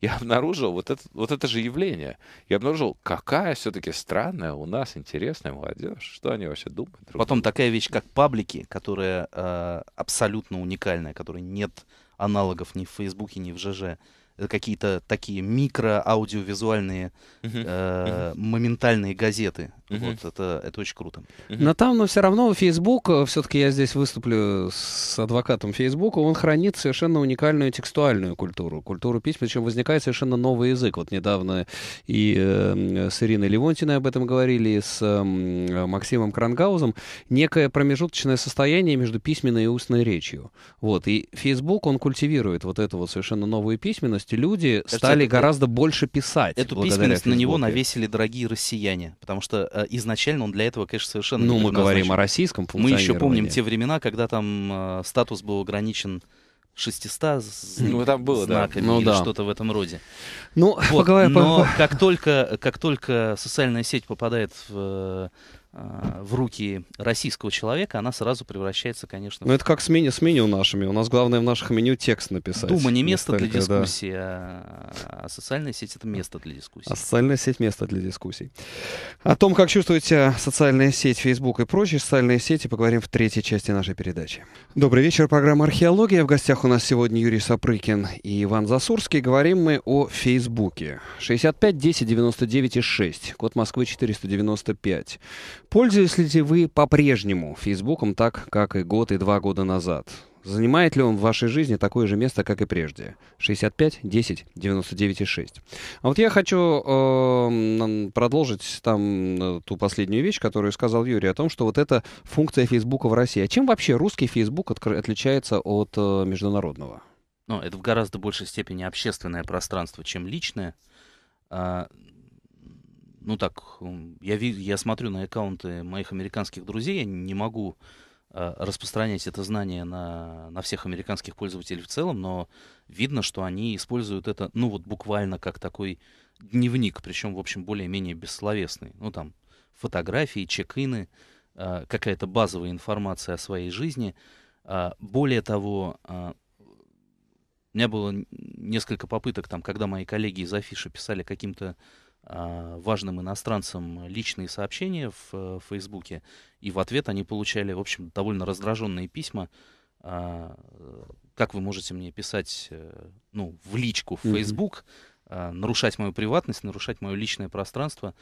я обнаружил вот это, вот это же явление. Я обнаружил, какая все-таки странная у нас интересная молодежь. Что они вообще думают? Друг Потом другу? такая вещь, как паблики, которая э, абсолютно уникальная, которой нет аналогов ни в Фейсбуке, ни в ЖЖ. Э, какие-то такие микро-аудиовизуальные э, моментальные газеты. Вот, это, это очень круто. Но там, но ну, все равно Facebook, э, все-таки я здесь выступлю с адвокатом Facebook, он хранит совершенно уникальную текстуальную культуру, культуру письма, причем возникает совершенно новый язык. Вот недавно и э, с Ириной Левонтиной об этом говорили, и с э, Максимом Крангаузом, некое промежуточное состояние между письменной и устной речью. Вот, и Facebook, он культивирует вот эту вот совершенно новую письменность, и люди Кажется, стали это, ну, гораздо больше писать. Эту письменность Фейсбуку. на него навесили дорогие россияне, потому что э, Э, изначально он для этого, конечно, совершенно Ну, не мы говорим о российском Мы еще помним те времена, когда там э, статус был ограничен 600 ну, там было, знаками да. ну, или да. что-то в этом роде. Ну, вот. поговорим, Но по... как только, как только социальная сеть попадает в э, Э, в руки российского человека, она сразу превращается, конечно... Ну, это как с меню, с нашими. У нас главное в наших меню текст написать. Дума не место для дискуссии, да. а, а социальная сеть — это место для дискуссий. А социальная сеть — место для дискуссий. О том, как чувствуете социальная сеть, Facebook и прочие социальные сети, поговорим в третьей части нашей передачи. Добрый вечер, программа «Археология». В гостях у нас сегодня Юрий Сапрыкин и Иван Засурский. Говорим мы о Фейсбуке. 65 10 99 и 6, код Москвы 495. Пользуетесь ли вы по-прежнему Фейсбуком так, как и год и два года назад? Занимает ли он в вашей жизни такое же место, как и прежде? 65, 10, 99 6. А вот я хочу э, продолжить там э, ту последнюю вещь, которую сказал Юрий, о том, что вот эта функция Фейсбука в России. А чем вообще русский Фейсбук от, отличается от э, международного? Ну, это в гораздо большей степени общественное пространство, чем личное. А, ну так, я, я смотрю на аккаунты моих американских друзей, я не могу а, распространять это знание на, на всех американских пользователей в целом, но видно, что они используют это, ну вот буквально как такой дневник, причем, в общем, более-менее бессловесный. Ну там фотографии, чек-ины, а, какая-то базовая информация о своей жизни. А, более того, у меня было несколько попыток, там, когда мои коллеги из Афиши писали каким-то а, важным иностранцам личные сообщения в э, Фейсбуке, и в ответ они получали, в общем, довольно раздраженные письма, а, э, как вы можете мне писать э, ну, в личку в Фейсбук mm-hmm. нарушать мою приватность, нарушать мое личное пространство.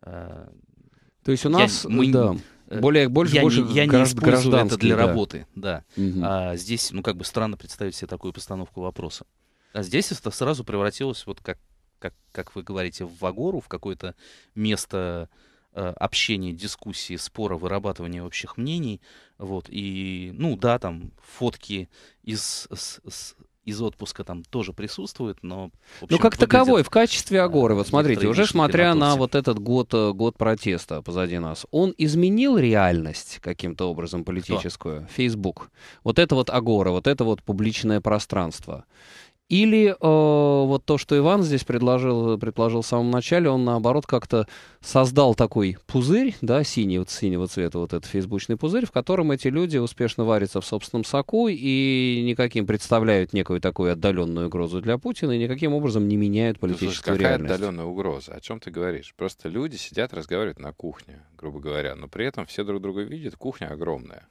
То есть у нас, я, мы, да, более, больше, я, больше я не использую это для да. работы, да. Угу. А, здесь, ну, как бы странно представить себе такую постановку вопроса. А здесь это сразу превратилось вот как как, как вы говорите, в Вагору, в какое-то место э, общения, дискуссии, спора, вырабатывания общих мнений. Вот, и, ну да, там фотки из, с, с, из отпуска там тоже присутствуют но... Ну, общем, ну, как таковой, в качестве Агоры, вот э, смотрите, уже смотря на, вот этот год, э, год протеста позади нас, он изменил реальность каким-то образом политическую? Кто? Facebook. Вот это вот Агора, вот это вот публичное пространство. Или э, вот то, что Иван здесь предложил, предложил в самом начале, он наоборот как-то создал такой пузырь, да, синий вот синего цвета, вот этот фейсбучный пузырь, в котором эти люди успешно варятся в собственном соку и никаким представляют некую такую отдаленную угрозу для Путина и никаким образом не меняют ну, политическую Слушай, какая реальность. Какая отдаленная угроза? О чем ты говоришь? Просто люди сидят, разговаривают на кухне, грубо говоря, но при этом все друг друга видят, кухня огромная.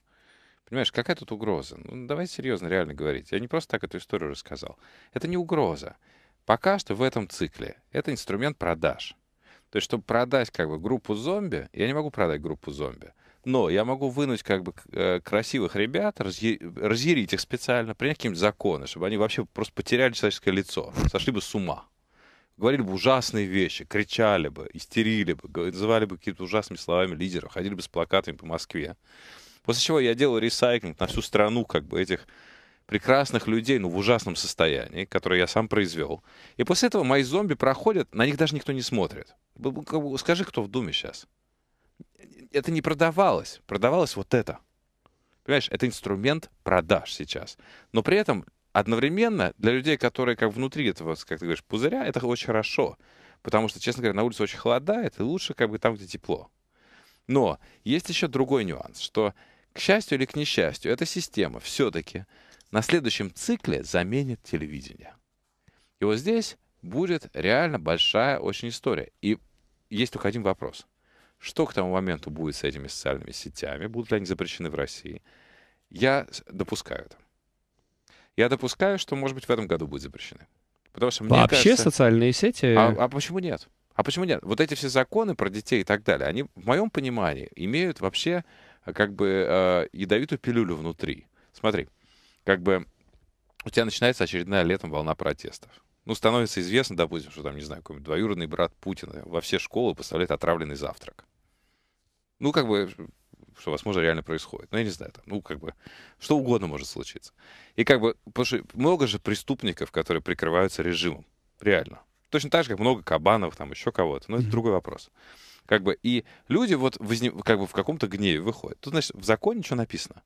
Понимаешь, какая тут угроза? Ну, давай серьезно, реально говорить. Я не просто так эту историю рассказал. Это не угроза. Пока что в этом цикле это инструмент продаж. То есть, чтобы продать как бы группу зомби, я не могу продать группу зомби, но я могу вынуть как бы э, красивых ребят, разъярить их специально, принять какие-нибудь законы, чтобы они вообще просто потеряли человеческое лицо, сошли бы с ума. Говорили бы ужасные вещи, кричали бы, истерили бы, называли бы какими-то ужасными словами лидеров, ходили бы с плакатами по Москве. После чего я делал ресайклинг на всю страну как бы этих прекрасных людей, ну, в ужасном состоянии, которые я сам произвел. И после этого мои зомби проходят, на них даже никто не смотрит. Скажи, кто в Думе сейчас? Это не продавалось. Продавалось вот это. Понимаешь, это инструмент продаж сейчас. Но при этом одновременно для людей, которые как внутри этого, как ты говоришь, пузыря, это очень хорошо. Потому что, честно говоря, на улице очень холодает, и лучше как бы там, где тепло. Но есть еще другой нюанс, что к счастью или к несчастью, эта система все-таки на следующем цикле заменит телевидение. И вот здесь будет реально большая очень история. И есть только один вопрос. Что к тому моменту будет с этими социальными сетями? Будут ли они запрещены в России? Я допускаю это. Я допускаю, что, может быть, в этом году будут запрещены. Потому что мне Вообще кажется, социальные сети... А, а почему нет? А почему нет? Вот эти все законы про детей и так далее, они, в моем понимании, имеют вообще а, как бы э, ядовитую пилюлю внутри. Смотри, как бы у тебя начинается очередная летом волна протестов. Ну, становится известно, допустим, что там, не знаю, какой-нибудь двоюродный брат Путина во все школы поставляет отравленный завтрак. Ну, как бы, что, возможно, реально происходит. Ну, я не знаю, там, ну, как бы, что угодно может случиться. И как бы, потому что много же преступников, которые прикрываются режимом. Реально. Точно так же, как много кабанов, там, еще кого-то. Но ну, mm-hmm. это другой вопрос. Как бы, и люди вот возне... как бы в каком-то гневе выходят. Тут, значит, в законе что написано?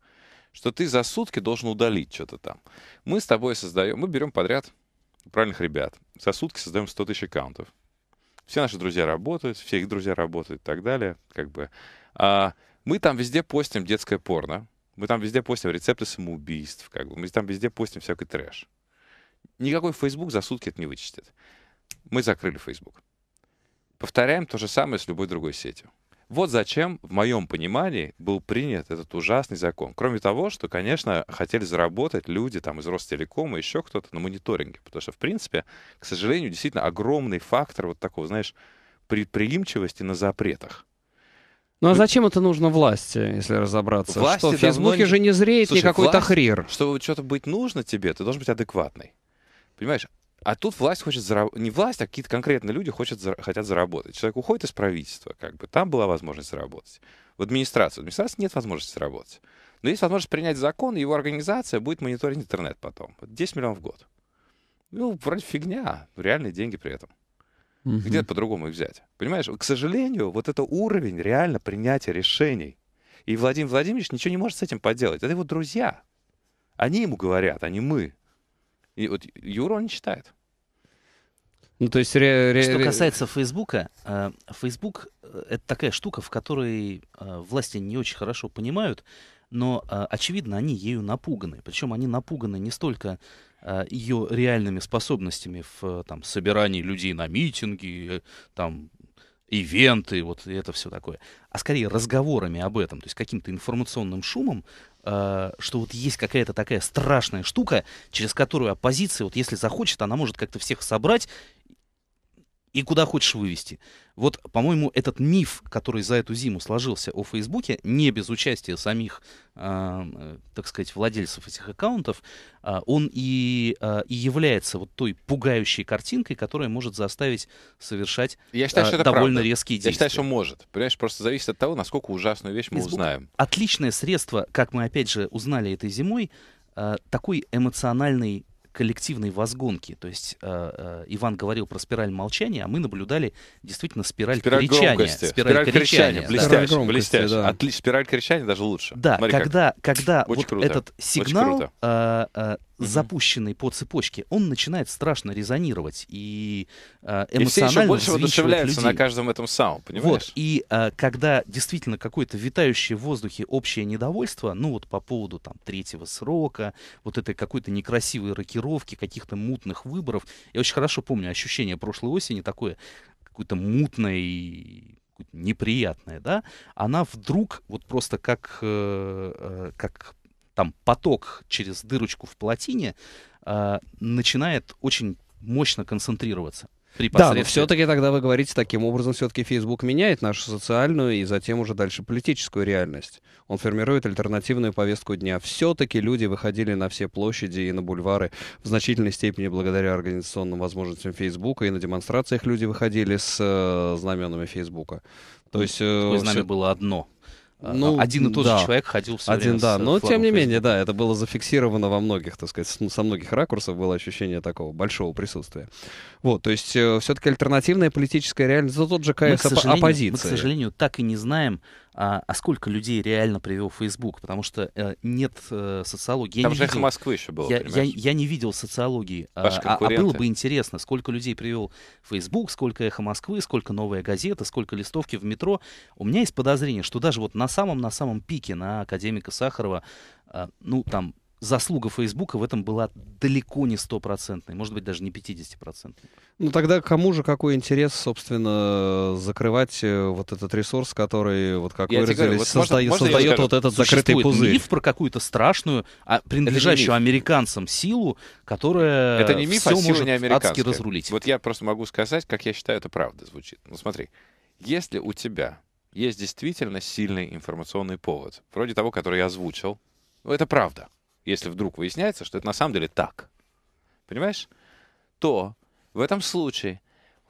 Что ты за сутки должен удалить что-то там. Мы с тобой создаем, мы берем подряд правильных ребят. За сутки создаем 100 тысяч аккаунтов. Все наши друзья работают, все их друзья работают и так далее. Как бы. А мы там везде постим детское порно. Мы там везде постим рецепты самоубийств. Как бы. Мы там везде постим всякий трэш. Никакой Facebook за сутки это не вычистит. Мы закрыли Facebook. Повторяем то же самое с любой другой сетью. Вот зачем, в моем понимании, был принят этот ужасный закон. Кроме того, что, конечно, хотели заработать люди там, из Ростелекома, еще кто-то на мониторинге. Потому что, в принципе, к сожалению, действительно огромный фактор вот такого, знаешь, предприимчивости на запретах. Ну а ну, зачем это нужно власти, если разобраться? Власти что в Фейсбуке давно... же не зреет Слушай, никакой власть, хрир? Чтобы что-то быть нужно тебе, ты должен быть адекватный. Понимаешь? А тут власть хочет заработать, не власть, а какие-то конкретные люди хочет, хотят заработать. Человек уходит из правительства, как бы, там была возможность заработать. В администрацию. В администрации нет возможности заработать. Но есть возможность принять закон, и его организация будет мониторить интернет потом. 10 миллионов в год. Ну, вроде фигня, реальные деньги при этом. Угу. Где-то по-другому их взять. Понимаешь, к сожалению, вот это уровень реально принятия решений. И Владимир Владимирович ничего не может с этим поделать. Это его друзья. Они ему говорят, а не мы. И вот Юра он не читает. Ну, то есть... Ре, ре, Что касается Фейсбука, э, Фейсбук э, — это такая штука, в которой э, власти не очень хорошо понимают, но, очевидно, они ею напуганы. Причем они напуганы не столько ее реальными способностями в там, собирании людей на митинги, там, ивенты, вот это все такое, а скорее разговорами об этом, то есть каким-то информационным шумом, Э, что вот есть какая-то такая страшная штука, через которую оппозиция, вот если захочет, она может как-то всех собрать и куда хочешь вывести. Вот, по-моему, этот миф, который за эту зиму сложился о Фейсбуке, не без участия самих, э, так сказать, владельцев этих аккаунтов, э, он и, э, и является вот той пугающей картинкой, которая может заставить совершать Я считаю, э, что это довольно правда. резкие действия. Я считаю, что может. Понимаешь, просто зависит от того, насколько ужасную вещь Facebook мы узнаем. Отличное средство, как мы опять же узнали этой зимой, э, такой эмоциональный коллективной возгонки. То есть э, э, Иван говорил про спираль молчания, а мы наблюдали действительно спираль, спираль кричания. Громкости. Спираль, спираль кричания, кричания. Блестяще, да. блестяще. Да. Отли... Спираль кричания даже лучше. Да, Смотри, когда, как. когда вот круто. этот сигнал э, э, запущенный по цепочке, он начинает страшно резонировать и э, эмоционально И все еще больше воодушевляются людей. на каждом этом самом, понимаешь? Вот, и э, когда действительно какое-то витающее в воздухе общее недовольство, ну вот по поводу там третьего срока, вот этой какой-то некрасивой рокировки, каких-то мутных выборов, я очень хорошо помню ощущение прошлой осени такое, какое-то мутное и неприятное, да, она вдруг вот просто как, э, э как там поток через дырочку в плотине э, начинает очень мощно концентрироваться. При да, но все-таки тогда вы говорите таким образом, все-таки Facebook меняет нашу социальную и затем уже дальше политическую реальность. Он формирует альтернативную повестку дня. Все-таки люди выходили на все площади и на бульвары в значительной степени благодаря организационным возможностям Facebook, и на демонстрациях люди выходили с э, знаменами Facebook. То ну, есть... Э, знамя все... было одно — а, ну, один и тот да. же человек ходил все один, время да. Э, Но тем не Facebook. менее, да, это было зафиксировано во многих, так сказать, со многих ракурсов было ощущение такого большого присутствия. Вот, то есть э, все-таки альтернативная политическая реальность, за тот же КС мы, оппозиция. Мы, к сожалению, так и не знаем, а, а сколько людей реально привел Facebook, потому что э, нет э, социологии. Там же видел, их Москвы еще было. Я, я, я не видел социологии, а, а, а было бы интересно, сколько людей привел Facebook, сколько эхо Москвы, сколько новая газета, сколько листовки в метро. У меня есть подозрение, что даже вот на самом-на самом пике на академика Сахарова, э, ну там заслуга Фейсбука в этом была далеко не стопроцентной, может быть, даже не 50%. Ну тогда кому же какой интерес, собственно, закрывать э, вот этот ресурс, который, вот как я выразились, говорю, вот созда- создает вот этот закрытый пузырь? миф про какую-то страшную, а, принадлежащую американцам силу, которая это не миф, все а может не адски разрулить. Вот я просто могу сказать, как я считаю, это правда звучит. Ну смотри, если у тебя есть действительно сильный информационный повод, вроде того, который я озвучил, ну, это правда — если вдруг выясняется, что это на самом деле так, понимаешь, то в этом случае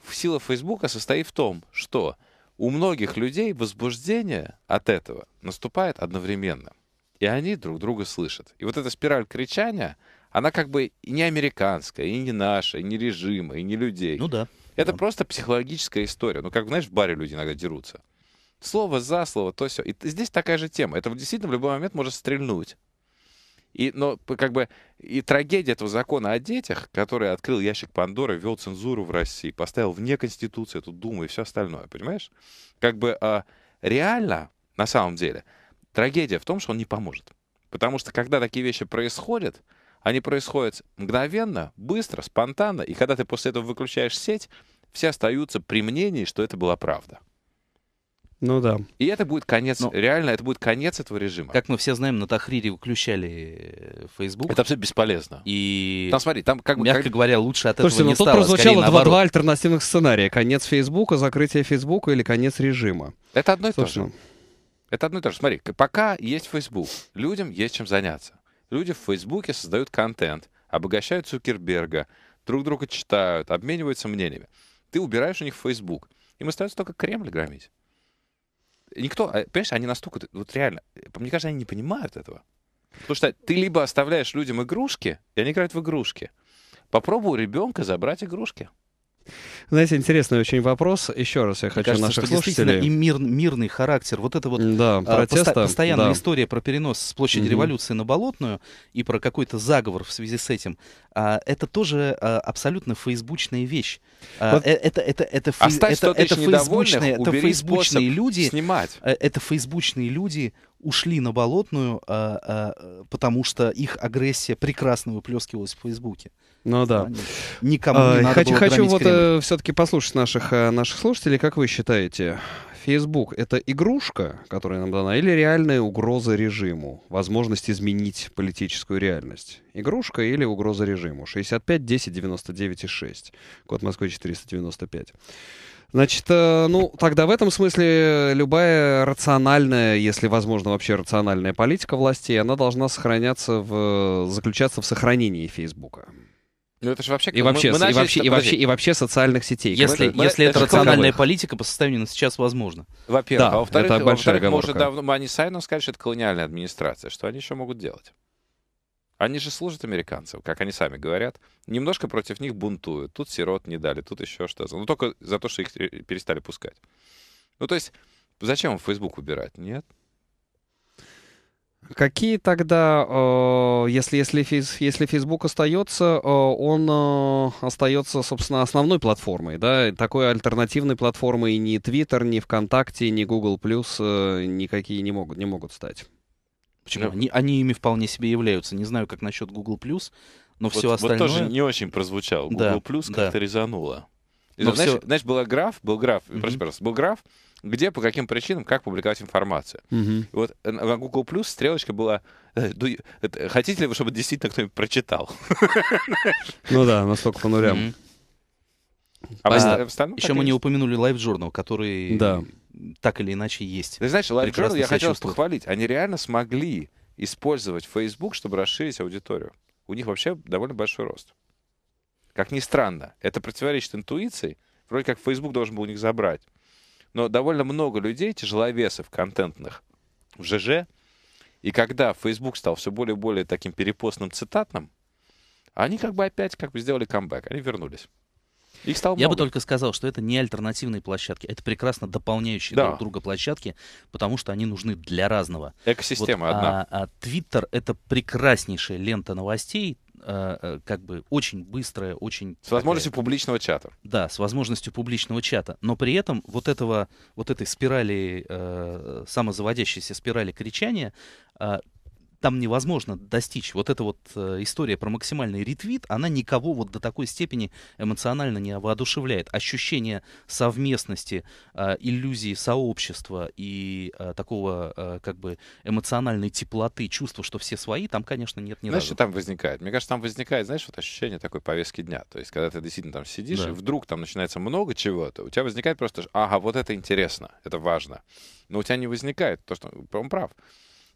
сила Фейсбука состоит в том, что у многих людей возбуждение от этого наступает одновременно. И они друг друга слышат. И вот эта спираль кричания, она как бы и не американская, и не наша, и не режима, и не людей. Ну да. Это да. просто психологическая история. Ну, как, знаешь, в баре люди иногда дерутся. Слово за слово, то все. И здесь такая же тема. Это действительно в любой момент может стрельнуть. И, но как бы и трагедия этого закона о детях, который открыл ящик Пандоры, ввел цензуру в России, поставил вне Конституции эту Думу и все остальное, понимаешь? Как бы а, реально, на самом деле, трагедия в том, что он не поможет. Потому что когда такие вещи происходят, они происходят мгновенно, быстро, спонтанно, и когда ты после этого выключаешь сеть, все остаются при мнении, что это была правда. Ну да. И это будет конец, Но... Ну. реально, это будет конец этого режима. Как мы все знаем, на Тахрире выключали э, Facebook. Это все бесполезно. И... Там, смотри, там как бы... Мягко как... говоря, лучше от Слушайте, этого не ну тут стало. прозвучало два, два альтернативных сценария. Конец Фейсбука, закрытие Фейсбука или конец режима. Это одно и Слушай, то же. Это одно и то же. Смотри, пока есть Facebook, людям есть чем заняться. Люди в Фейсбуке создают контент, обогащают Цукерберга, друг друга читают, обмениваются мнениями. Ты убираешь у них Facebook. Им остается только Кремль громить. Никто, а, понимаешь, они настолько, вот реально, мне кажется, они не понимают этого. Потому что ты либо оставляешь людям игрушки, и они играют в игрушки. Попробую ребенка забрать игрушки. Знаете, интересный очень вопрос. Еще раз я хочу кажется, наших что слушателей. и мир, мирный характер. Вот это вот да, а, протеста, посто, постоянная да. история про перенос с площади угу. революции на Болотную и про какой-то заговор в связи с этим. А, это тоже а, абсолютно фейсбучная вещь. А, это это это это фей, это, это фейсбучные, это фейсбучные люди. Снимать. Э, это фейсбучные люди ушли на болотную, а, а, потому что их агрессия прекрасно выплескивалась в Фейсбуке. Ну да. Никому а, не а, надо хочу, было хочу вот э, все-таки послушать наших, э, наших слушателей. Как вы считаете, Facebook — это игрушка, которая нам дана, или реальная угроза режиму? Возможность изменить политическую реальность? Игрушка или угроза режиму? 65 10 99 6. Код Москвы 495. Значит, э, ну, тогда в этом смысле любая рациональная, если возможно вообще рациональная политика властей, она должна сохраняться в, э, заключаться в сохранении Фейсбука. Ну, это же вообще... И вообще, мы, мы начали, и, вообще и, вообще, и вообще социальных сетей. Если, мы, если это, это рациональная политика по составлению, сейчас возможно. Во-первых. Да, а во-вторых, это ну, большая во-вторых мы уже давно... Ну, они сами нам сказали, что это колониальная администрация. Что они еще могут делать? Они же служат американцам, как они сами говорят. Немножко против них бунтуют. Тут сирот не дали, тут еще что-то. Ну, только за то, что их э, перестали пускать. Ну, то есть, зачем Facebook убирать? Нет. Какие тогда, э, если, если, если Facebook остается, э, он э, остается, собственно, основной платформой, да? Такой альтернативной платформой ни Twitter, ни ВКонтакте, ни Google+, никакие не могут, не могут стать. Почему? Ну, они, они ими вполне себе являются. Не знаю, как насчет Google+, но вот, все остальное... Вот тоже не очень прозвучало. Google+, да, как-то да. резануло. Ну, это, знаешь, все... знаешь, был граф, был граф, mm-hmm. прости, пожалуйста, был граф, где, по каким причинам, как публиковать информацию. Mm-hmm. Вот э, на Google Plus стрелочка была э, э, Хотите ли вы, чтобы действительно кто-нибудь прочитал? Ну да, настолько по нулям. А, а остальном еще мы не упомянули Live Journal, который так или иначе есть. Ты знаешь, Live Journal я хотел похвалить. Они реально смогли использовать Facebook, чтобы расширить аудиторию. У них вообще довольно большой рост. Как ни странно, это противоречит интуиции. Вроде как Facebook должен был у них забрать. Но довольно много людей, тяжеловесов контентных, в ЖЖ. И когда Facebook стал все более и более таким перепостным цитатным, они как бы опять как бы сделали камбэк, они вернулись. Их стало Я много. бы только сказал, что это не альтернативные площадки, это прекрасно дополняющие да. друг друга площадки, потому что они нужны для разного. Экосистема вот, одна. А, а это прекраснейшая лента новостей, Э, э, как бы очень быстрая, очень... С такая... возможностью публичного чата. Да, с возможностью публичного чата. Но при этом вот, этого, вот этой спирали, э, самозаводящейся спирали кричания э, там невозможно достичь. Вот эта вот э, история про максимальный ретвит, она никого вот до такой степени эмоционально не воодушевляет. Ощущение совместности, э, иллюзии сообщества и э, такого как бы эмоциональной теплоты, чувства, что все свои, там, конечно, нет ни Знаешь, что там возникает? Мне кажется, там возникает, знаешь, вот ощущение такой повестки дня. То есть, когда ты действительно там сидишь, да. и вдруг там начинается много чего-то, у тебя возникает просто, ага, вот это интересно, это важно. Но у тебя не возникает то, что он прав.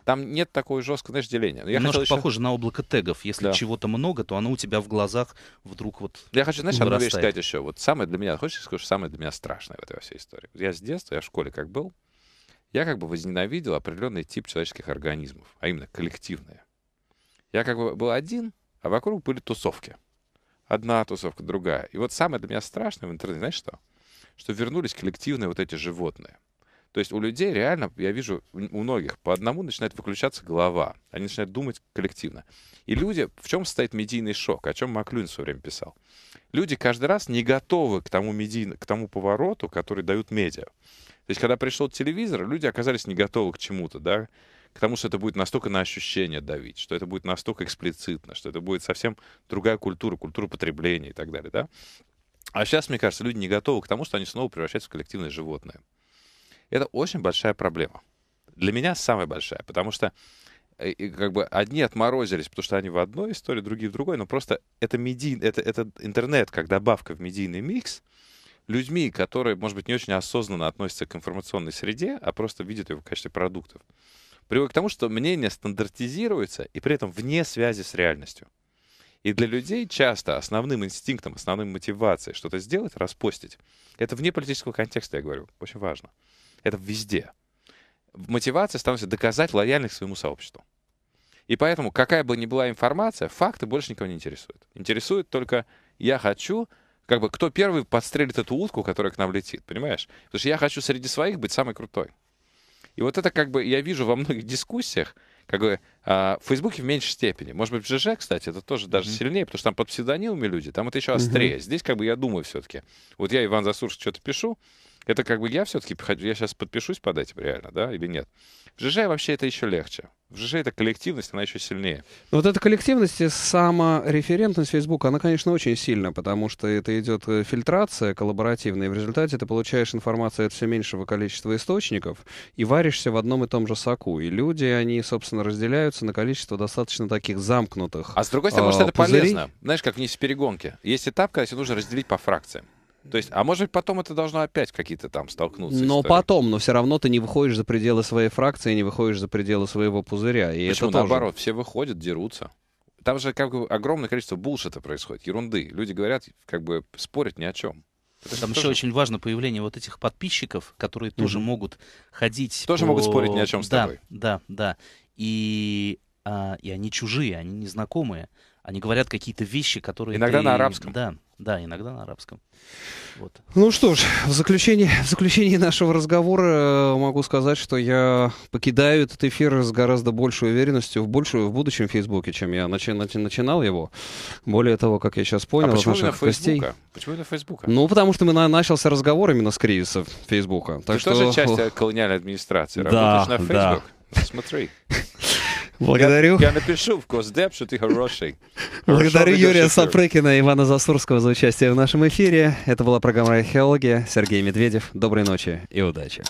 Там нет такого жесткого, знаешь, деления. Но я Немножко еще... похоже на облако тегов. Если да. чего-то много, то оно у тебя в глазах вдруг вот Я хочу, знаешь, вырастает. одну вещь сказать еще. Вот самое для меня, хочешь сказать, что самое для меня страшное в этой всей истории? Я с детства, я в школе как был, я как бы возненавидел определенный тип человеческих организмов, а именно коллективные. Я как бы был один, а вокруг были тусовки. Одна тусовка, другая. И вот самое для меня страшное в интернете, знаешь что? Что вернулись коллективные вот эти животные. То есть у людей реально, я вижу, у многих по одному начинает выключаться голова. Они начинают думать коллективно. И люди, в чем состоит медийный шок, о чем Маклюн в свое время писал. Люди каждый раз не готовы к тому, медийно, к тому повороту, который дают медиа. То есть, когда пришел телевизор, люди оказались не готовы к чему-то, да, к тому, что это будет настолько на ощущение давить, что это будет настолько эксплицитно, что это будет совсем другая культура, культура потребления и так далее, да. А сейчас, мне кажется, люди не готовы к тому, что они снова превращаются в коллективное животное. Это очень большая проблема. Для меня самая большая, потому что э, и как бы одни отморозились, потому что они в одной истории, другие в другой, но просто это, меди, это, это интернет как добавка в медийный микс, людьми, которые, может быть, не очень осознанно относятся к информационной среде, а просто видят его в качестве продуктов. Привык к тому, что мнение стандартизируется и при этом вне связи с реальностью. И для людей часто основным инстинктом, основной мотивацией что-то сделать, распостить. Это вне политического контекста, я говорю, очень важно. Это везде. Мотивация становится доказать лояльность своему сообществу. И поэтому, какая бы ни была информация, факты больше никого не интересуют. Интересует только я хочу, как бы кто первый подстрелит эту утку, которая к нам летит, понимаешь? Потому что я хочу среди своих быть самый крутой. И вот это как бы я вижу во многих дискуссиях, как бы а, в Фейсбуке в меньшей степени. Может быть, в ЖЖ, кстати, это тоже даже mm-hmm. сильнее, потому что там под псевдонимами люди, там это еще острее. Mm-hmm. Здесь как бы я думаю все-таки. Вот я, Иван Засурский, что-то пишу, это как бы я все-таки, я сейчас подпишусь под этим реально, да, или нет? В ЖЖ вообще это еще легче. В ЖЖ эта коллективность, она еще сильнее. Но ну, вот эта коллективность и самореферентность Facebook, она, конечно, очень сильна, потому что это идет э, фильтрация коллаборативная, и в результате ты получаешь информацию от все меньшего количества источников и варишься в одном и том же соку. И люди, они, собственно, разделяются на количество достаточно таких замкнутых А с другой стороны, а, может, это пузырей? полезно. Знаешь, как вниз в перегонке. Есть этап, когда тебе нужно разделить по фракциям. То есть, а может быть, потом это должно опять какие-то там столкнуться. Но истории. потом, но все равно ты не выходишь за пределы своей фракции, не выходишь за пределы своего пузыря. И Почему это наоборот? Тоже... Все выходят, дерутся. Там же как бы огромное количество булшита происходит, ерунды. Люди говорят, как бы спорят ни о чем. Это Там еще очень важно появление вот этих подписчиков, которые mm-hmm. тоже могут ходить. Тоже по... могут спорить ни о чем с да, тобой. Да, да. И, а, и они чужие, они незнакомые. Они говорят какие-то вещи, которые. Иногда ты... на арабском. Да, да, иногда на арабском. Вот. Ну что ж, в заключении, в заключении нашего разговора э, могу сказать, что я покидаю этот эфир с гораздо большей уверенностью в, большую, в будущем Фейсбуке, чем я начи, начи, начинал его. Более того, как я сейчас а понял, а почему именно гостей... Почему это Фейсбука? Ну, потому что мы на, начался разговор именно с кризиса Фейсбука. Ты что... тоже часть э, колониальной администрации. Да, Работаешь на Фейсбук? Да. Смотри. Благодарю. Я, я напишу в Госдеп, что ты хороший. Благодарю Хорошо, Юрия Сапрыкина и Ивана Засурского за участие в нашем эфире. Это была программа «Археология». Сергей Медведев. Доброй ночи и удачи.